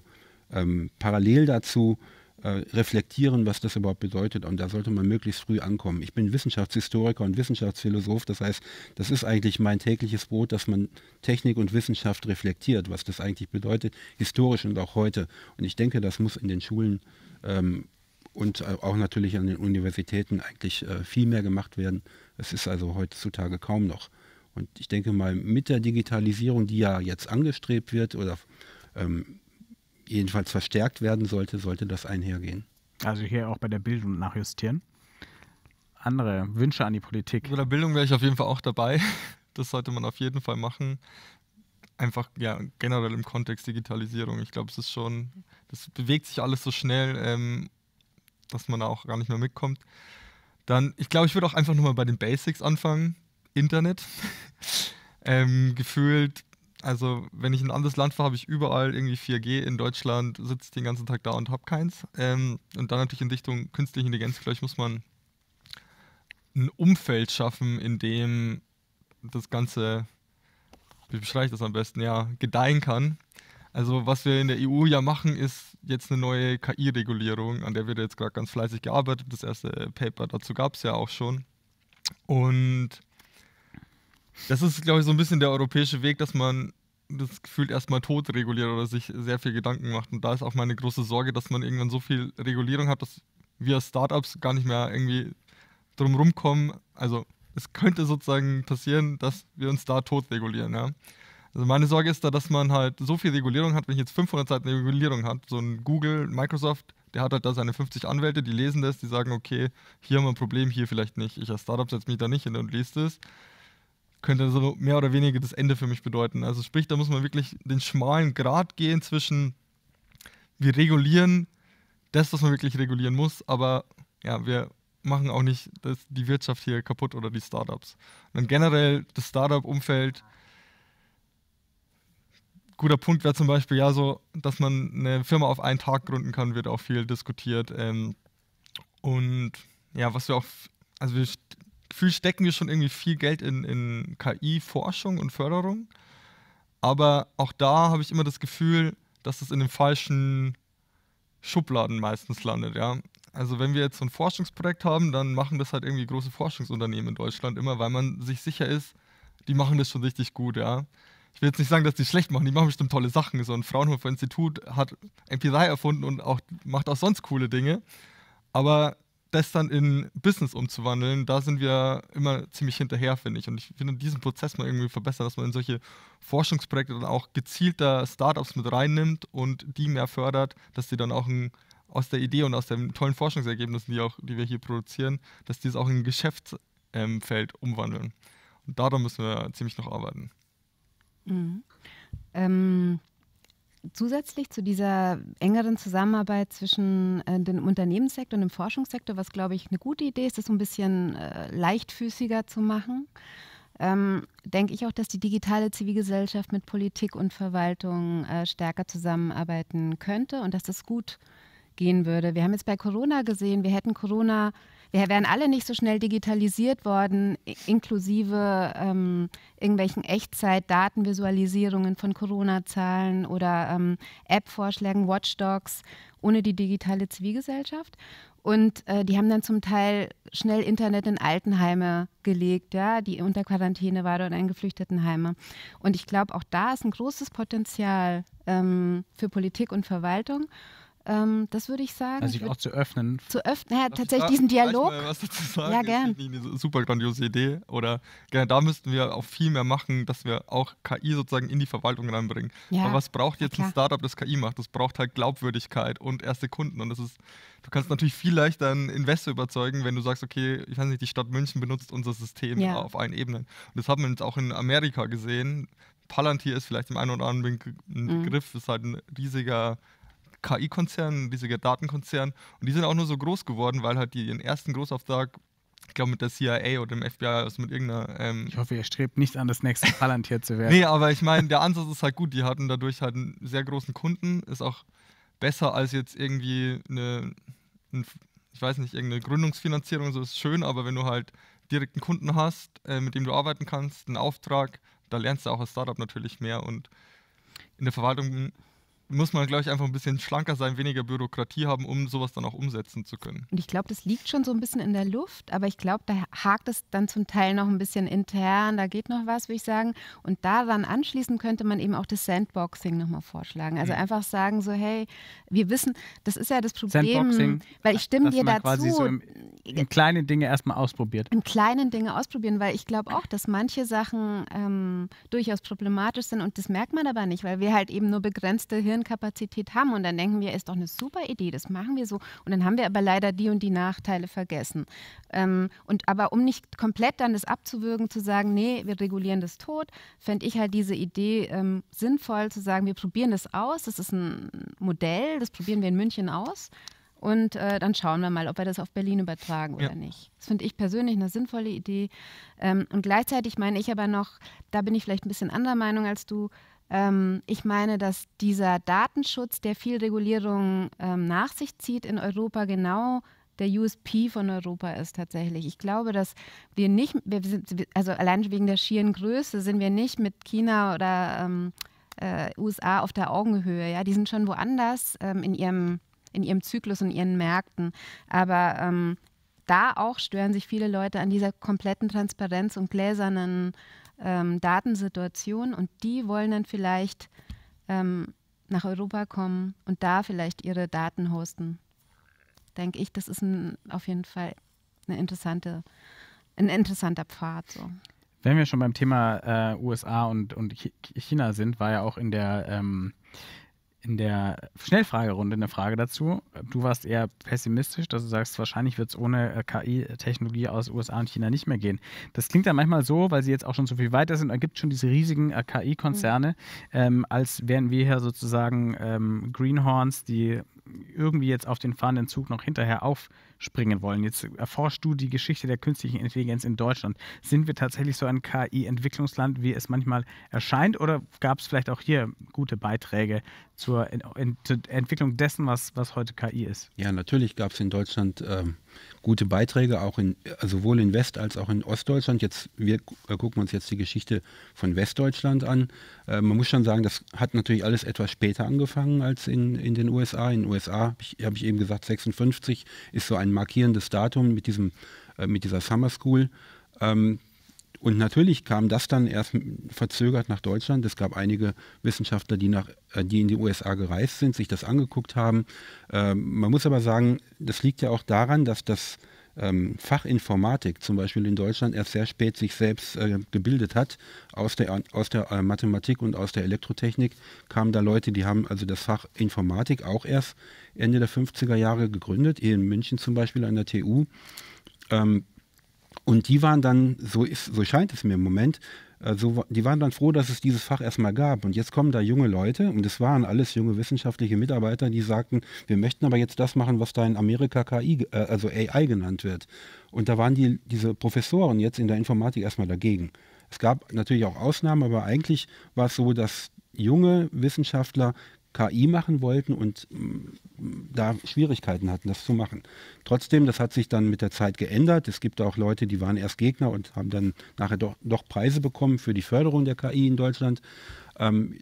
ähm, parallel dazu äh, reflektieren, was das überhaupt bedeutet. Und da sollte man möglichst früh ankommen. Ich bin Wissenschaftshistoriker und Wissenschaftsphilosoph. Das heißt, das ist eigentlich mein tägliches Brot, dass man Technik und Wissenschaft reflektiert, was das eigentlich bedeutet, historisch und auch heute. Und ich denke, das muss in den Schulen ähm, und äh, auch natürlich an den Universitäten eigentlich äh, viel mehr gemacht werden. Es ist also heutzutage kaum noch. Und ich denke mal, mit der Digitalisierung, die ja jetzt angestrebt wird oder ähm, jedenfalls verstärkt werden sollte, sollte das einhergehen. Also hier auch bei der Bildung nachjustieren. Andere Wünsche an die Politik? Bei der Bildung wäre ich auf jeden Fall auch dabei. Das sollte man auf jeden Fall machen. Einfach ja generell im Kontext Digitalisierung. Ich glaube, es ist schon, das bewegt sich alles so schnell, ähm, dass man da auch gar nicht mehr mitkommt. Dann, ich glaube, ich würde auch einfach nur mal bei den Basics anfangen. Internet. ähm, gefühlt also, wenn ich in ein anderes Land fahre, habe ich überall irgendwie 4G. In Deutschland sitze ich den ganzen Tag da und habe keins. Ähm, und dann natürlich in Richtung künstliche Intelligenz, vielleicht muss man ein Umfeld schaffen, in dem das Ganze, wie beschreibe ich das am besten, ja, gedeihen kann. Also, was wir in der EU ja machen, ist jetzt eine neue KI-Regulierung, an der wird jetzt gerade ganz fleißig gearbeitet. Das erste Paper dazu gab es ja auch schon. Und das ist, glaube ich, so ein bisschen der europäische Weg, dass man das Gefühl erstmal tot reguliert oder sich sehr viel Gedanken macht. Und da ist auch meine große Sorge, dass man irgendwann so viel Regulierung hat, dass wir Startups gar nicht mehr irgendwie drumherum kommen. Also es könnte sozusagen passieren, dass wir uns da tot regulieren. Ja? Also meine Sorge ist da, dass man halt so viel Regulierung hat, wenn ich jetzt 500 Seiten Regulierung habe, so ein Google, Microsoft, der hat halt da seine 50 Anwälte, die lesen das, die sagen, okay, hier haben wir ein Problem, hier vielleicht nicht. Ich als Startup setze mich da nicht hin und liest es könnte so mehr oder weniger das Ende für mich bedeuten. Also sprich, da muss man wirklich den schmalen Grat gehen zwischen, wir regulieren das, was man wirklich regulieren muss, aber ja, wir machen auch nicht das, die Wirtschaft hier kaputt oder die Startups. Und generell das Startup-Umfeld, guter Punkt wäre zum Beispiel ja so, dass man eine Firma auf einen Tag gründen kann, wird auch viel diskutiert. Ähm, und ja, was wir auch, also wir Gefühl stecken wir schon irgendwie viel Geld in, in KI-Forschung und Förderung. Aber auch da habe ich immer das Gefühl, dass es in den falschen Schubladen meistens landet, ja. Also wenn wir jetzt so ein Forschungsprojekt haben, dann machen das halt irgendwie große Forschungsunternehmen in Deutschland immer, weil man sich sicher ist, die machen das schon richtig gut, ja. Ich will jetzt nicht sagen, dass die schlecht machen, die machen bestimmt tolle Sachen. So ein Fraunhofer Institut hat MP3 erfunden und auch, macht auch sonst coole Dinge. Aber das dann in Business umzuwandeln, da sind wir immer ziemlich hinterher, finde ich. Und ich finde diesen Prozess mal irgendwie verbessern, dass man in solche Forschungsprojekte dann auch gezielter Startups mit reinnimmt und die mehr fördert, dass sie dann auch ein, aus der Idee und aus den tollen Forschungsergebnissen, die, auch, die wir hier produzieren, dass die es auch in ein Geschäftsfeld umwandeln. Und daran müssen wir ziemlich noch arbeiten. Mhm. Ähm zusätzlich zu dieser engeren Zusammenarbeit zwischen äh, dem Unternehmenssektor und dem Forschungssektor, was glaube ich eine gute Idee ist, das so ein bisschen äh, leichtfüßiger zu machen, ähm, denke ich auch, dass die digitale Zivilgesellschaft mit Politik und Verwaltung äh, stärker zusammenarbeiten könnte und dass das gut gehen würde. Wir haben jetzt bei Corona gesehen, wir hätten Corona wir wären alle nicht so schnell digitalisiert worden, inklusive ähm, irgendwelchen Echtzeit-Datenvisualisierungen von Corona-Zahlen oder ähm, App-Vorschlägen, Watchdogs, ohne die digitale Zivilgesellschaft. Und äh, die haben dann zum Teil schnell Internet in Altenheime gelegt, ja, die unter Quarantäne waren oder in Geflüchtetenheime. Und ich glaube, auch da ist ein großes Potenzial ähm, für Politik und Verwaltung. Ähm, das würde ich sagen. Also sich auch zu öffnen. Zu öffnen, ja, tatsächlich diesen Dialog. Mal was dazu sagen. Ja, gern. Das ist eine super grandiose Idee. Oder gerne, da müssten wir auch viel mehr machen, dass wir auch KI sozusagen in die Verwaltung reinbringen. Ja. Aber was braucht jetzt ja, ein Startup, das KI macht? Das braucht halt Glaubwürdigkeit und erste Kunden. Und das ist, du kannst natürlich viel leichter einen Investor überzeugen, wenn du sagst, okay, ich weiß nicht, die Stadt München benutzt unser System ja. auf allen Ebenen. Und das haben wir jetzt auch in Amerika gesehen. Palantir ist vielleicht im einen oder anderen mhm. Begriff, mhm. ist halt ein riesiger KI-Konzern, riesiger Datenkonzern. Und die sind auch nur so groß geworden, weil halt die ihren ersten Großauftrag ich glaube mit der CIA oder dem FBI, also mit irgendeiner. Ähm ich hoffe, ihr strebt nicht an, das nächste Palantir zu werden. nee, aber ich meine, der Ansatz ist halt gut. Die hatten dadurch halt einen sehr großen Kunden. Ist auch besser als jetzt irgendwie eine, ein, ich weiß nicht, irgendeine Gründungsfinanzierung. So ist schön, aber wenn du halt direkten Kunden hast, äh, mit dem du arbeiten kannst, einen Auftrag, da lernst du auch als Startup natürlich mehr und in der Verwaltung muss man, glaube ich, einfach ein bisschen schlanker sein, weniger Bürokratie haben, um sowas dann auch umsetzen zu können. Und ich glaube, das liegt schon so ein bisschen in der Luft, aber ich glaube, da hakt es dann zum Teil noch ein bisschen intern, da geht noch was, würde ich sagen. Und daran anschließend könnte man eben auch das Sandboxing nochmal vorschlagen. Also mhm. einfach sagen so, hey, wir wissen, das ist ja das Problem, Sandboxing, weil ich stimme dir dazu. Quasi so im, in kleinen Dinge erstmal ausprobiert. In kleinen Dinge ausprobieren, weil ich glaube auch, dass manche Sachen ähm, durchaus problematisch sind und das merkt man aber nicht, weil wir halt eben nur begrenzte Hirn Hirnkapazität haben. Und dann denken wir, ist doch eine super Idee, das machen wir so. Und dann haben wir aber leider die und die Nachteile vergessen. Ähm, und aber um nicht komplett dann das abzuwürgen, zu sagen, nee, wir regulieren das tot, fände ich halt diese Idee ähm, sinnvoll, zu sagen, wir probieren das aus. Das ist ein Modell, das probieren wir in München aus. Und äh, dann schauen wir mal, ob wir das auf Berlin übertragen oder ja. nicht. Das finde ich persönlich eine sinnvolle Idee. Ähm, und gleichzeitig meine ich aber noch, da bin ich vielleicht ein bisschen anderer Meinung als du, ähm, ich meine, dass dieser Datenschutz, der viel Regulierung ähm, nach sich zieht in Europa, genau der USP von Europa ist tatsächlich. Ich glaube, dass wir nicht, wir sind, also allein wegen der schieren Größe sind wir nicht mit China oder ähm, äh, USA auf der Augenhöhe. Ja, die sind schon woanders ähm, in ihrem in ihrem Zyklus und ihren Märkten. Aber ähm, da auch stören sich viele Leute an dieser kompletten Transparenz und gläsernen ähm, Datensituation und die wollen dann vielleicht ähm, nach Europa kommen und da vielleicht ihre Daten hosten. Denke ich, das ist ein, auf jeden Fall eine interessante, ein interessanter Pfad. So. Wenn wir schon beim Thema äh, USA und, und China sind, war ja auch in der ähm, in der Schnellfragerunde eine Frage dazu. Du warst eher pessimistisch, dass du sagst, wahrscheinlich wird es ohne äh, KI-Technologie aus USA und China nicht mehr gehen. Das klingt ja manchmal so, weil sie jetzt auch schon so viel weiter sind, da gibt es schon diese riesigen äh, KI-Konzerne, mhm. ähm, als wären wir hier sozusagen ähm, Greenhorns, die irgendwie jetzt auf den fahrenden Zug noch hinterher auf springen wollen. Jetzt erforschst du die Geschichte der künstlichen Intelligenz in Deutschland. Sind wir tatsächlich so ein KI-Entwicklungsland, wie es manchmal erscheint? Oder gab es vielleicht auch hier gute Beiträge zur, Ent Ent Entwicklung dessen, was, was heute KI ist? Ja, natürlich gab es in Deutschland. Ähm gute Beiträge, auch in, also sowohl in West- als auch in Ostdeutschland. Jetzt, wir äh, gucken uns jetzt die Geschichte von Westdeutschland an. Äh, man muss schon sagen, das hat natürlich alles etwas später angefangen als in, in den USA. In den USA, habe ich eben gesagt, 56 ist so ein markierendes Datum mit, diesem, äh, mit dieser Summer School. Ähm, und natürlich kam das dann erst verzögert nach Deutschland. Es gab einige Wissenschaftler, die, nach, äh, die in die USA gereist sind, sich das angeguckt haben. Ähm, man muss aber sagen, das liegt ja auch daran, dass das ähm, Fach Informatik zum Beispiel in Deutschland erst sehr spät sich selbst äh, gebildet hat. Aus der, aus der äh, Mathematik und aus der Elektrotechnik kamen da Leute, die haben also das Fach Informatik auch erst Ende der 50er Jahre gegründet, hier in München zum Beispiel an der TU. Ähm, und die waren dann, so, ist, so scheint es mir im Moment, also, die waren dann froh, dass es dieses Fach erstmal gab. Und jetzt kommen da junge Leute, und es waren alles junge wissenschaftliche Mitarbeiter, die sagten, wir möchten aber jetzt das machen, was da in Amerika KI, äh, also AI genannt wird. Und da waren die, diese Professoren jetzt in der Informatik erstmal dagegen. Es gab natürlich auch Ausnahmen, aber eigentlich war es so, dass junge Wissenschaftler KI machen wollten und mm, da Schwierigkeiten hatten, das zu machen. Trotzdem, das hat sich dann mit der Zeit geändert. Es gibt auch Leute, die waren erst Gegner und haben dann nachher doch, doch Preise bekommen für die Förderung der KI in Deutschland. Ähm,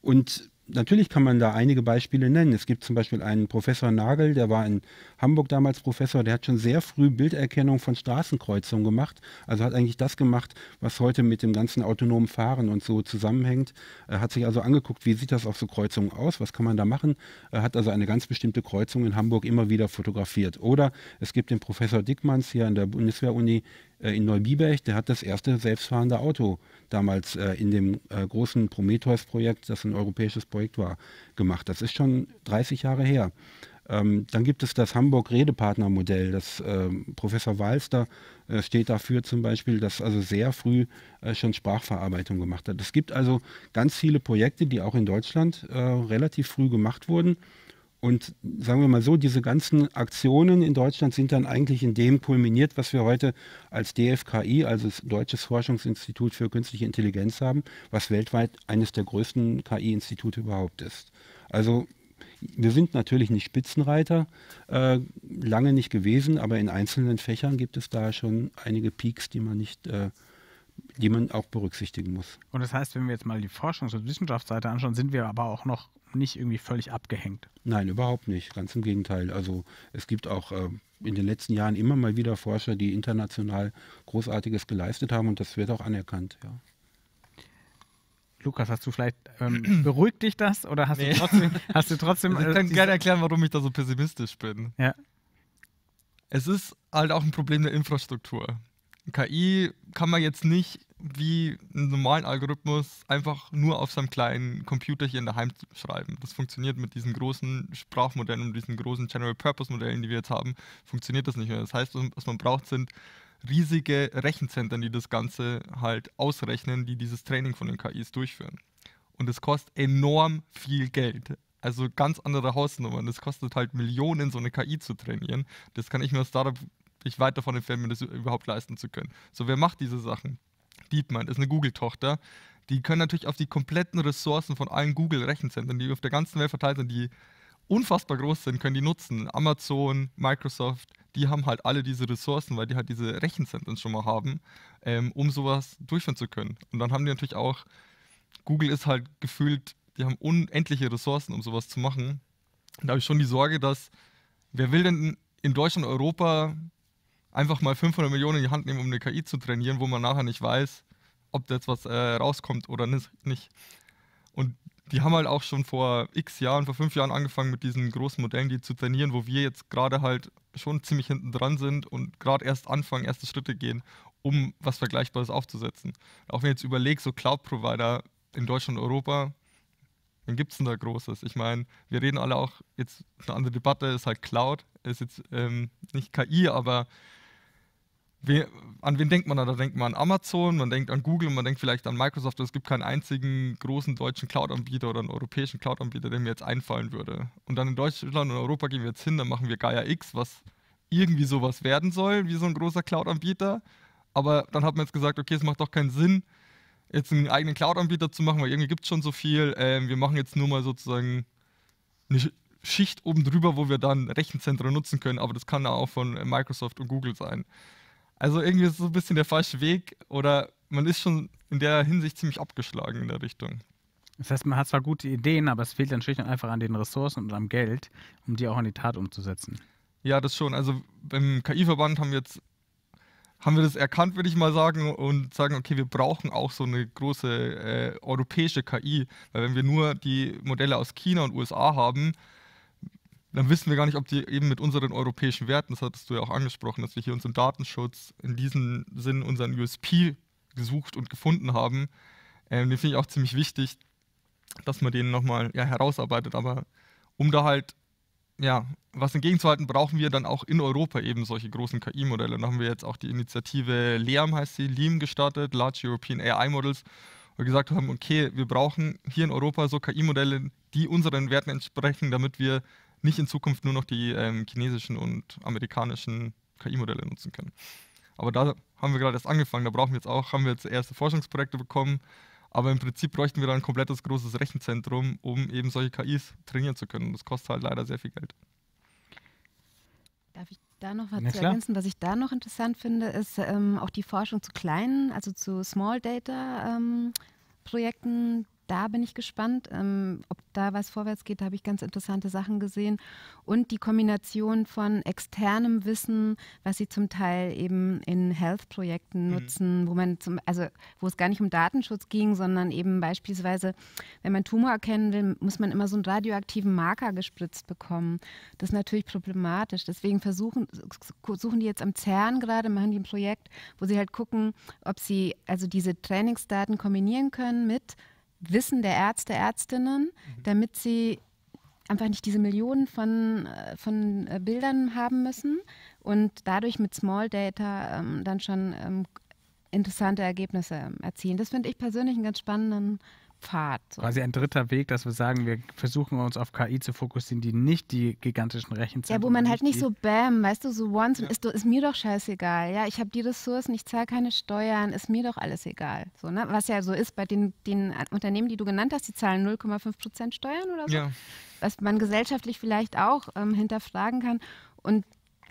und natürlich kann man da einige Beispiele nennen. Es gibt zum Beispiel einen Professor Nagel, der war in Hamburg damals Professor, der hat schon sehr früh Bilderkennung von Straßenkreuzungen gemacht. Also hat eigentlich das gemacht, was heute mit dem ganzen autonomen Fahren und so zusammenhängt. Er hat sich also angeguckt, wie sieht das auf so Kreuzungen aus, was kann man da machen. Er hat also eine ganz bestimmte Kreuzung in Hamburg immer wieder fotografiert. Oder es gibt den Professor Dickmanns hier an der Bundeswehr-Uni, äh, in Neubiberg, der hat das erste selbstfahrende Auto damals äh, in dem äh, großen Prometheus-Projekt, das ein europäisches Projekt war, gemacht. Das ist schon 30 Jahre her. Ähm, dann gibt es das Hamburg-Redepartner-Modell. Das ähm, Professor Walster äh, steht dafür zum Beispiel, dass also sehr früh äh, schon Sprachverarbeitung gemacht hat. Es gibt also ganz viele Projekte, die auch in Deutschland äh, relativ früh gemacht wurden und sagen wir mal so, diese ganzen Aktionen in Deutschland sind dann eigentlich in dem kulminiert, was wir heute als DFKI, also das Deutsches Forschungsinstitut für künstliche Intelligenz haben, was weltweit eines der größten KI-Institute überhaupt ist. Also wir sind natürlich nicht Spitzenreiter, äh, lange nicht gewesen, aber in einzelnen Fächern gibt es da schon einige Peaks, die man nicht, äh, die man auch berücksichtigen muss. Und das heißt, wenn wir jetzt mal die Forschungs- und Wissenschaftsseite anschauen, sind wir aber auch noch nicht irgendwie völlig abgehängt. Nein, überhaupt nicht. Ganz im Gegenteil. Also es gibt auch äh, in den letzten Jahren immer mal wieder Forscher, die international Großartiges geleistet haben und das wird auch anerkannt, ja. Lukas, hast du vielleicht ähm, beruhigt dich das oder hast nee. du trotzdem. Hast du trotzdem also ich kann gerne erklären, warum ich da so pessimistisch bin. Ja. Es ist halt auch ein Problem der Infrastruktur. KI kann man jetzt nicht wie einen normalen Algorithmus einfach nur auf seinem kleinen Computer hier in der daheim schreiben. Das funktioniert mit diesen großen Sprachmodellen und diesen großen General-Purpose-Modellen, die wir jetzt haben, funktioniert das nicht mehr. Das heißt, was man braucht, sind riesige Rechenzentren, die das Ganze halt ausrechnen, die dieses Training von den KIs durchführen. Und es kostet enorm viel Geld. Also ganz andere Hausnummern. Das kostet halt Millionen, so eine KI zu trainieren. Das kann ich mir als Startup ich weit davon entfernt, mir das überhaupt leisten zu können. So, wer macht diese Sachen? DeepMind ist eine Google-Tochter. Die können natürlich auf die kompletten Ressourcen von allen Google-Rechenzentren, die auf der ganzen Welt verteilt sind, die unfassbar groß sind, können die nutzen. Amazon, Microsoft, die haben halt alle diese Ressourcen, weil die halt diese Rechenzentren schon mal haben, ähm, um sowas durchführen zu können. Und dann haben die natürlich auch, Google ist halt gefühlt, die haben unendliche Ressourcen, um sowas zu machen. da habe ich schon die Sorge, dass wer will denn in Deutschland, Europa einfach mal 500 Millionen in die Hand nehmen, um eine KI zu trainieren, wo man nachher nicht weiß, ob da jetzt was äh, rauskommt oder nicht. Und die haben halt auch schon vor x Jahren, vor fünf Jahren angefangen mit diesen großen Modellen, die zu trainieren, wo wir jetzt gerade halt schon ziemlich hinten dran sind und gerade erst anfangen, erste Schritte gehen, um was Vergleichbares aufzusetzen. Auch wenn ich jetzt überlege, so Cloud-Provider in Deutschland und Europa, dann gibt es denn da Großes? Ich meine, wir reden alle auch, jetzt eine andere Debatte ist halt Cloud, ist jetzt ähm, nicht KI, aber we, an wen denkt man da? Da denkt man an Amazon, man denkt an Google, man denkt vielleicht an Microsoft. Es gibt keinen einzigen großen deutschen Cloud-Anbieter oder einen europäischen Cloud-Anbieter, der mir jetzt einfallen würde. Und dann in Deutschland und Europa gehen wir jetzt hin, dann machen wir Gaia X, was irgendwie sowas werden soll, wie so ein großer Cloud-Anbieter. Aber dann hat man jetzt gesagt, okay, es macht doch keinen Sinn, jetzt einen eigenen Cloud-Anbieter zu machen, weil irgendwie gibt es schon so viel. Ähm, wir machen jetzt nur mal sozusagen eine Schicht oben drüber, wo wir dann Rechenzentren nutzen können, aber das kann auch von Microsoft und Google sein. Also irgendwie ist es so ein bisschen der falsche Weg oder man ist schon in der Hinsicht ziemlich abgeschlagen in der Richtung. Das heißt, man hat zwar gute Ideen, aber es fehlt dann schlicht und einfach an den Ressourcen und am Geld, um die auch in die Tat umzusetzen. Ja, das schon. Also beim KI-Verband haben wir jetzt haben wir das erkannt, würde ich mal sagen, und sagen, okay, wir brauchen auch so eine große äh, europäische KI, weil wenn wir nur die Modelle aus China und USA haben, dann wissen wir gar nicht, ob die eben mit unseren europäischen Werten, das hattest du ja auch angesprochen, dass wir hier uns im Datenschutz in diesem Sinn unseren USP gesucht und gefunden haben. Ähm, den finde ich auch ziemlich wichtig, dass man den nochmal ja, herausarbeitet. Aber um da halt ja, was entgegenzuhalten, brauchen wir dann auch in Europa eben solche großen KI-Modelle. Da haben wir jetzt auch die Initiative LEAM, heißt sie, LEAM gestartet, Large European AI Models, wo wir gesagt haben, okay, wir brauchen hier in Europa so KI-Modelle, die unseren Werten entsprechen, damit wir nicht in Zukunft nur noch die ähm, chinesischen und amerikanischen KI-Modelle nutzen können. Aber da haben wir gerade erst angefangen, da brauchen wir jetzt auch, haben wir jetzt erste Forschungsprojekte bekommen, aber im Prinzip bräuchten wir dann ein komplettes großes Rechenzentrum, um eben solche KIs trainieren zu können. das kostet halt leider sehr viel Geld. Darf ich da noch was zu ergänzen? Was ich da noch interessant finde, ist ähm, auch die Forschung zu kleinen, also zu Small Data ähm, Projekten, da bin ich gespannt, ähm, ob da was vorwärts geht. Da habe ich ganz interessante Sachen gesehen. Und die Kombination von externem Wissen, was sie zum Teil eben in Health-Projekten mhm. nutzen, mhm. wo man zum, also wo es gar nicht um Datenschutz ging, sondern eben beispielsweise, wenn man Tumor erkennen will, muss man immer so einen radioaktiven Marker gespritzt bekommen. Das ist natürlich problematisch. Deswegen versuchen, suchen die jetzt am CERN gerade, machen die ein Projekt, wo sie halt gucken, ob sie also diese Trainingsdaten kombinieren können mit Wissen der Ärzte, Ärztinnen, mhm. damit sie einfach nicht diese Millionen von, äh, von äh, Bildern haben müssen und dadurch mit Small Data ähm, dann schon ähm, interessante Ergebnisse ähm, erzielen. Das finde ich persönlich einen ganz spannenden Pfad. So. Quasi ein dritter Weg, dass wir sagen, wir versuchen uns auf KI zu fokussieren, die nicht die gigantischen Rechenzentren. Ja, wo man halt nicht so bam, weißt du, so once ja. und ist, ist, mir doch scheißegal. Ja, ich habe die Ressourcen, ich zahle keine Steuern, ist mir doch alles egal. So, ne? Was ja so ist bei den, den Unternehmen, die du genannt hast, die zahlen 0,5 Prozent Steuern oder so. Ja. Was man gesellschaftlich vielleicht auch ähm, hinterfragen kann. Und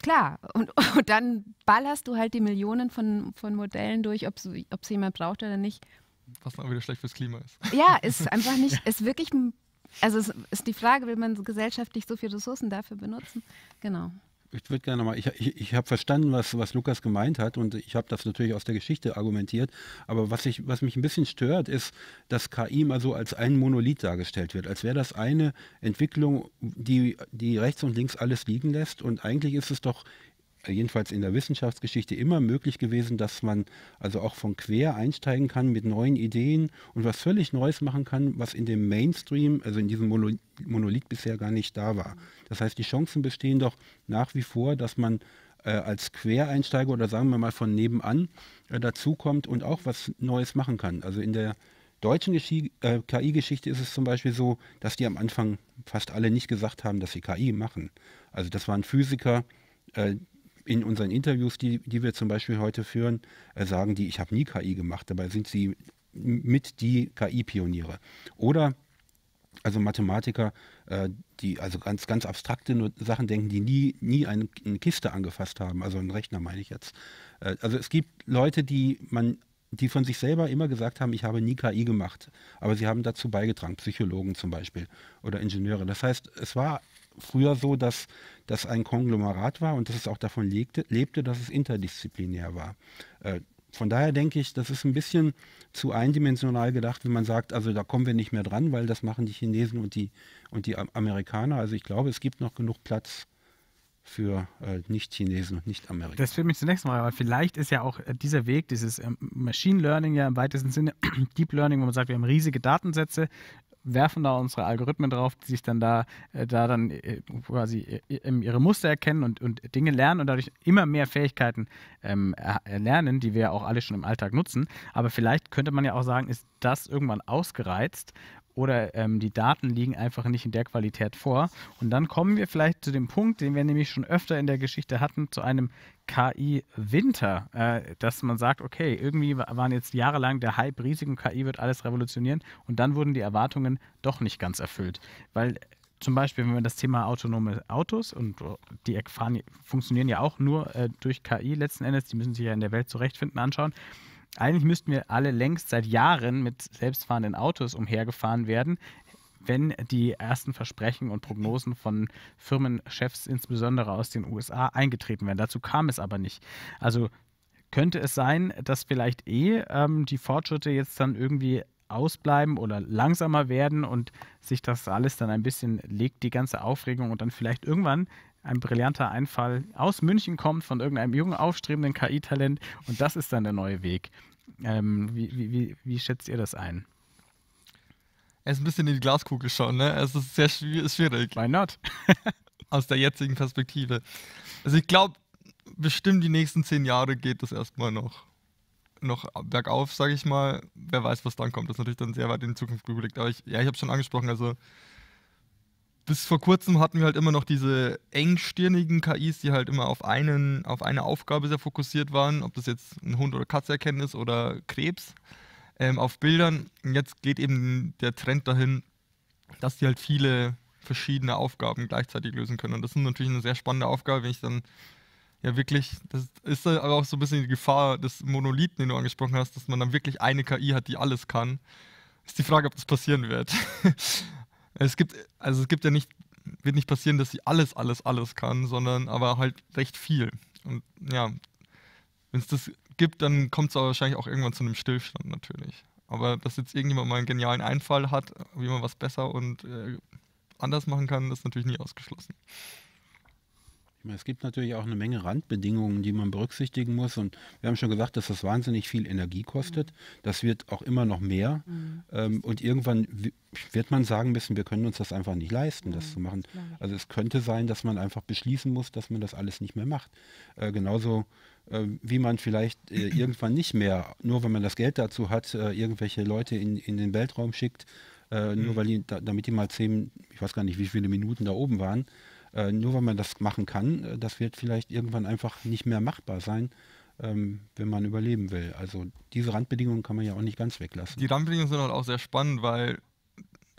Klar, und, und, dann ballerst du halt die Millionen von, von Modellen durch, ob es jemand braucht oder nicht was dann auch wieder schlecht fürs Klima ist. Ja, ist einfach nicht, ist wirklich, also es ist die Frage, will man gesellschaftlich so viele Ressourcen dafür benutzen? Genau. Ich würde gerne mal, ich, ich, ich habe verstanden, was, was Lukas gemeint hat und ich habe das natürlich aus der Geschichte argumentiert, aber was, ich, was mich ein bisschen stört, ist, dass KI mal so als ein Monolith dargestellt wird, als wäre das eine Entwicklung, die, die rechts und links alles liegen lässt und eigentlich ist es doch jedenfalls in der Wissenschaftsgeschichte immer möglich gewesen, dass man also auch von quer einsteigen kann mit neuen Ideen und was völlig Neues machen kann, was in dem Mainstream, also in diesem Monolith bisher gar nicht da war. Das heißt, die Chancen bestehen doch nach wie vor, dass man äh, als Quereinsteiger oder sagen wir mal von nebenan äh, dazukommt und auch was Neues machen kann. Also in der deutschen äh, KI-Geschichte ist es zum Beispiel so, dass die am Anfang fast alle nicht gesagt haben, dass sie KI machen. Also das waren Physiker, äh, in unseren Interviews, die, die wir zum Beispiel heute führen, äh, sagen die, ich habe nie KI gemacht, dabei sind sie mit die KI-Pioniere. Oder also Mathematiker, äh, die also ganz, ganz abstrakte Sachen denken, die nie, nie eine, eine Kiste angefasst haben, also einen Rechner meine ich jetzt. Äh, also es gibt Leute, die man die von sich selber immer gesagt haben, ich habe nie KI gemacht, aber sie haben dazu beigetragen, Psychologen zum Beispiel oder Ingenieure. Das heißt, es war früher so, dass das ein Konglomerat war und dass es auch davon lebte, lebte dass es interdisziplinär war. Äh, von daher denke ich, das ist ein bisschen zu eindimensional gedacht, wenn man sagt, also da kommen wir nicht mehr dran, weil das machen die Chinesen und die, und die Amerikaner. Also ich glaube, es gibt noch genug Platz für äh, Nicht-Chinesen und Nicht-Amerikaner. Das führt mich zunächst mal, aber vielleicht ist ja auch äh, dieser Weg, dieses ähm, Machine Learning ja im weitesten Sinne Deep Learning, wo man sagt, wir haben riesige Datensätze, werfen da unsere Algorithmen drauf, die sich dann da, äh, da dann äh, quasi äh, ihre Muster erkennen und, und Dinge lernen und dadurch immer mehr Fähigkeiten ähm, lernen, die wir auch alle schon im Alltag nutzen. Aber vielleicht könnte man ja auch sagen, ist das irgendwann ausgereizt oder ähm, die Daten liegen einfach nicht in der Qualität vor. Und dann kommen wir vielleicht zu dem Punkt, den wir nämlich schon öfter in der Geschichte hatten, zu einem KI-Winter, äh, dass man sagt, okay, irgendwie waren jetzt jahrelang der Hype riesig und KI wird alles revolutionieren und dann wurden die Erwartungen doch nicht ganz erfüllt, weil zum Beispiel, wenn wir das Thema autonome Autos und äh, die fahren, funktionieren ja auch nur äh, durch KI letzten Endes, die müssen sich ja in der Welt zurechtfinden, anschauen. Eigentlich müssten wir alle längst seit Jahren mit selbstfahrenden Autos umhergefahren werden, wenn die ersten Versprechen und Prognosen von Firmenchefs, insbesondere aus den USA, eingetreten wären. Dazu kam es aber nicht. Also könnte es sein, dass vielleicht eh ähm, die Fortschritte jetzt dann irgendwie ausbleiben oder langsamer werden und sich das alles dann ein bisschen legt, die ganze Aufregung und dann vielleicht irgendwann ein brillanter Einfall aus München kommt von irgendeinem jungen, aufstrebenden KI-Talent und das ist dann der neue Weg. Ähm, wie, wie, wie, schätzt ihr das ein? Er ist ein bisschen in die Glaskugel schauen, ne? Es ist sehr schwierig. Why not? Aus der jetzigen Perspektive. Also ich glaube, bestimmt die nächsten zehn Jahre geht das erstmal noch noch bergauf, sage ich mal. Wer weiß, was dann kommt. Das ist natürlich dann sehr weit in die Zukunft geblickt. Aber ich, ja, ich habe es schon angesprochen, also bis vor kurzem hatten wir halt immer noch diese engstirnigen KIs, die halt immer auf, einen, auf eine Aufgabe sehr fokussiert waren, ob das jetzt ein Hund oder Katze erkennen ist oder Krebs ähm, auf Bildern. Und jetzt geht eben der Trend dahin, dass die halt viele verschiedene Aufgaben gleichzeitig lösen können. Und das ist natürlich eine sehr spannende Aufgabe, wenn ich dann ja wirklich, das ist aber auch so ein bisschen die Gefahr des Monolithen, den du angesprochen hast, dass man dann wirklich eine KI hat, die alles kann. Ist die Frage, ob das passieren wird. es gibt, also es gibt ja nicht, wird nicht passieren, dass sie alles, alles, alles kann, sondern aber halt recht viel. Und ja, wenn es das gibt, dann kommt es wahrscheinlich auch irgendwann zu einem Stillstand natürlich. Aber dass jetzt irgendjemand mal einen genialen Einfall hat, wie man was besser und äh, anders machen kann, ist natürlich nie ausgeschlossen. Es gibt natürlich auch eine Menge Randbedingungen, die man berücksichtigen muss. Und wir haben schon gesagt, dass das wahnsinnig viel Energie kostet. Mhm. Das wird auch immer noch mehr. Mhm. Ähm, und irgendwann wird man sagen müssen, wir können uns das einfach nicht leisten, das mhm. zu machen. Also es könnte sein, dass man einfach beschließen muss, dass man das alles nicht mehr macht. Äh, genauso äh, wie man vielleicht äh, irgendwann nicht mehr, nur wenn man das Geld dazu hat, äh, irgendwelche Leute in, in den Weltraum schickt, äh, nur mhm. weil die, da, damit die mal zehn, ich weiß gar nicht, wie viele Minuten da oben waren äh, nur weil man das machen kann, äh, das wird vielleicht irgendwann einfach nicht mehr machbar sein, ähm, wenn man überleben will. Also diese Randbedingungen kann man ja auch nicht ganz weglassen. Die Randbedingungen sind halt auch sehr spannend, weil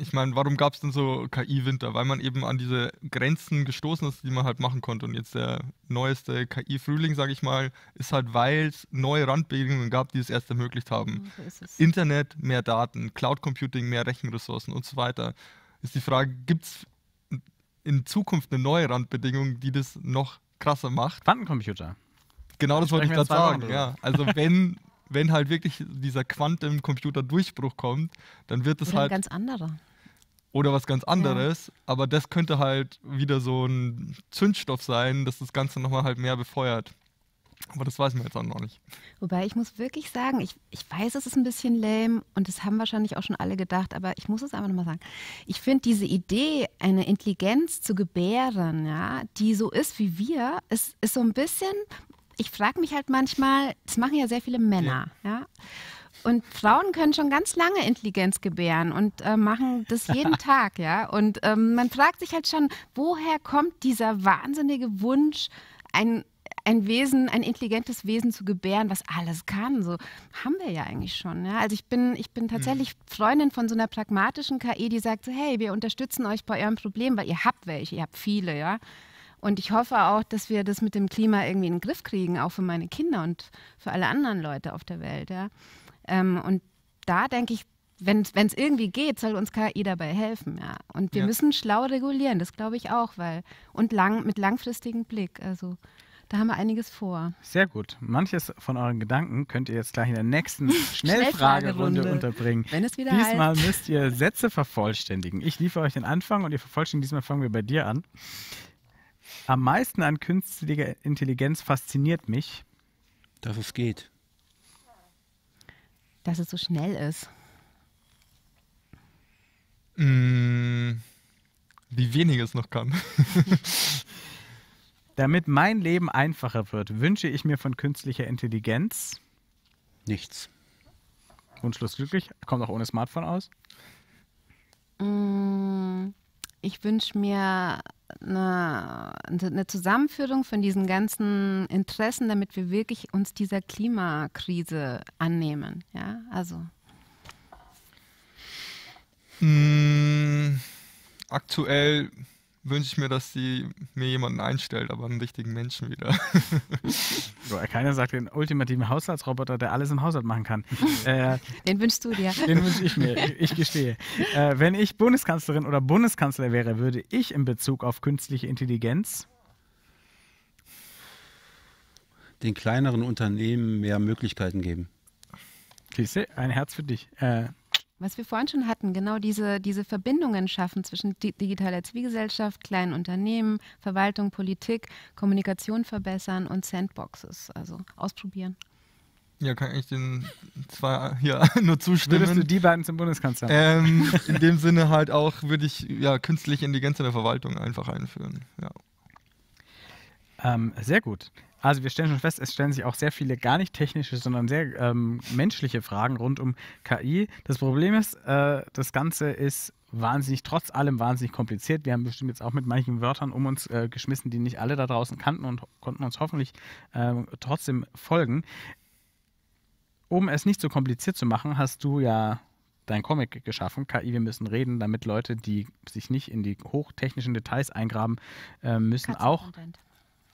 ich meine, warum gab es denn so KI-Winter? Weil man eben an diese Grenzen gestoßen ist, die man halt machen konnte. Und jetzt der neueste KI-Frühling, sage ich mal, ist halt, weil es neue Randbedingungen gab, die es erst ermöglicht haben. Hm, so Internet, mehr Daten, Cloud Computing, mehr Rechenressourcen und so weiter. Ist die Frage, gibt es in Zukunft eine neue Randbedingung, die das noch krasser macht. Quantencomputer. Genau das, wollte ich gerade sagen. Ja. Also wenn, wenn halt wirklich dieser Quantencomputer-Durchbruch kommt, dann wird es halt. ganz anderer. Oder was ganz anderes, ja. aber das könnte halt wieder so ein Zündstoff sein, dass das Ganze nochmal halt mehr befeuert. Aber das weiß man jetzt auch noch nicht. Wobei ich muss wirklich sagen, ich, ich weiß, es ist ein bisschen lame und das haben wahrscheinlich auch schon alle gedacht, aber ich muss es einfach nochmal sagen. Ich finde diese Idee, eine Intelligenz zu gebären, ja, die so ist wie wir, ist, ist so ein bisschen, ich frage mich halt manchmal, das machen ja sehr viele Männer, ja. ja? Und Frauen können schon ganz lange Intelligenz gebären und äh, machen das jeden Tag, ja. Und ähm, man fragt sich halt schon, woher kommt dieser wahnsinnige Wunsch, ein ein Wesen, ein intelligentes Wesen zu gebären, was alles kann. So haben wir ja eigentlich schon. Ja? Also ich bin, ich bin tatsächlich mhm. Freundin von so einer pragmatischen KI, e, die sagt so, hey, wir unterstützen euch bei eurem Problem, weil ihr habt welche, ihr habt viele, ja. Und ich hoffe auch, dass wir das mit dem Klima irgendwie in den Griff kriegen, auch für meine Kinder und für alle anderen Leute auf der Welt. Ja? Ähm, und da denke ich, wenn es irgendwie geht, soll uns KI e dabei helfen. Ja? Und wir ja. müssen schlau regulieren, das glaube ich auch, weil und lang, mit langfristigem Blick. Also da haben wir einiges vor. Sehr gut. Manches von euren Gedanken könnt ihr jetzt gleich in der nächsten Schnellfragerunde unterbringen. Wenn es wieder Diesmal heißt. müsst ihr Sätze vervollständigen. Ich liefere euch den Anfang und ihr vervollständigt. Diesmal fangen wir bei dir an. Am meisten an künstlicher Intelligenz fasziniert mich, dass es geht. Dass es so schnell ist. Mmh, wie wenig es noch kann. Damit mein Leben einfacher wird, wünsche ich mir von künstlicher Intelligenz nichts. Wunschlos glücklich, kommt auch ohne Smartphone aus. Mm, ich wünsche mir eine, eine, Zusammenführung von diesen ganzen Interessen, damit wir wirklich uns dieser Klimakrise annehmen. Ja, also. Mmh, aktuell wünsche ich mir, dass sie mir jemanden einstellt, aber einen richtigen Menschen wieder. Keiner sagt den ultimativen Haushaltsroboter, der alles im Haushalt machen kann. äh, den wünschst du dir. Den wünsche ich mir, ich gestehe. Äh, wenn ich Bundeskanzlerin oder Bundeskanzler wäre, würde ich in Bezug auf künstliche Intelligenz den kleineren Unternehmen mehr Möglichkeiten geben. Siehste, ein Herz für dich. Äh, was wir vorhin schon hatten, genau diese, diese Verbindungen schaffen zwischen digitaler Zivilgesellschaft, kleinen Unternehmen, Verwaltung, Politik, Kommunikation verbessern und Sandboxes, also ausprobieren. Ja, kann ich den zwei hier nur zustimmen. Würdest du die beiden zum Bundeskanzler? Ähm, in dem Sinne halt auch würde ich ja künstliche Intelligenz in der Verwaltung einfach einführen. Ja. Ähm, sehr gut. Also wir stellen schon fest, es stellen sich auch sehr viele gar nicht technische, sondern sehr ähm, menschliche Fragen rund um KI. Das Problem ist, äh, das Ganze ist wahnsinnig, trotz allem wahnsinnig kompliziert. Wir haben bestimmt jetzt auch mit manchen Wörtern um uns äh, geschmissen, die nicht alle da draußen kannten und konnten uns hoffentlich äh, trotzdem folgen. Um es nicht so kompliziert zu machen, hast du ja dein Comic geschaffen, KI, wir müssen reden, damit Leute, die sich nicht in die hochtechnischen Details eingraben äh, müssen, auch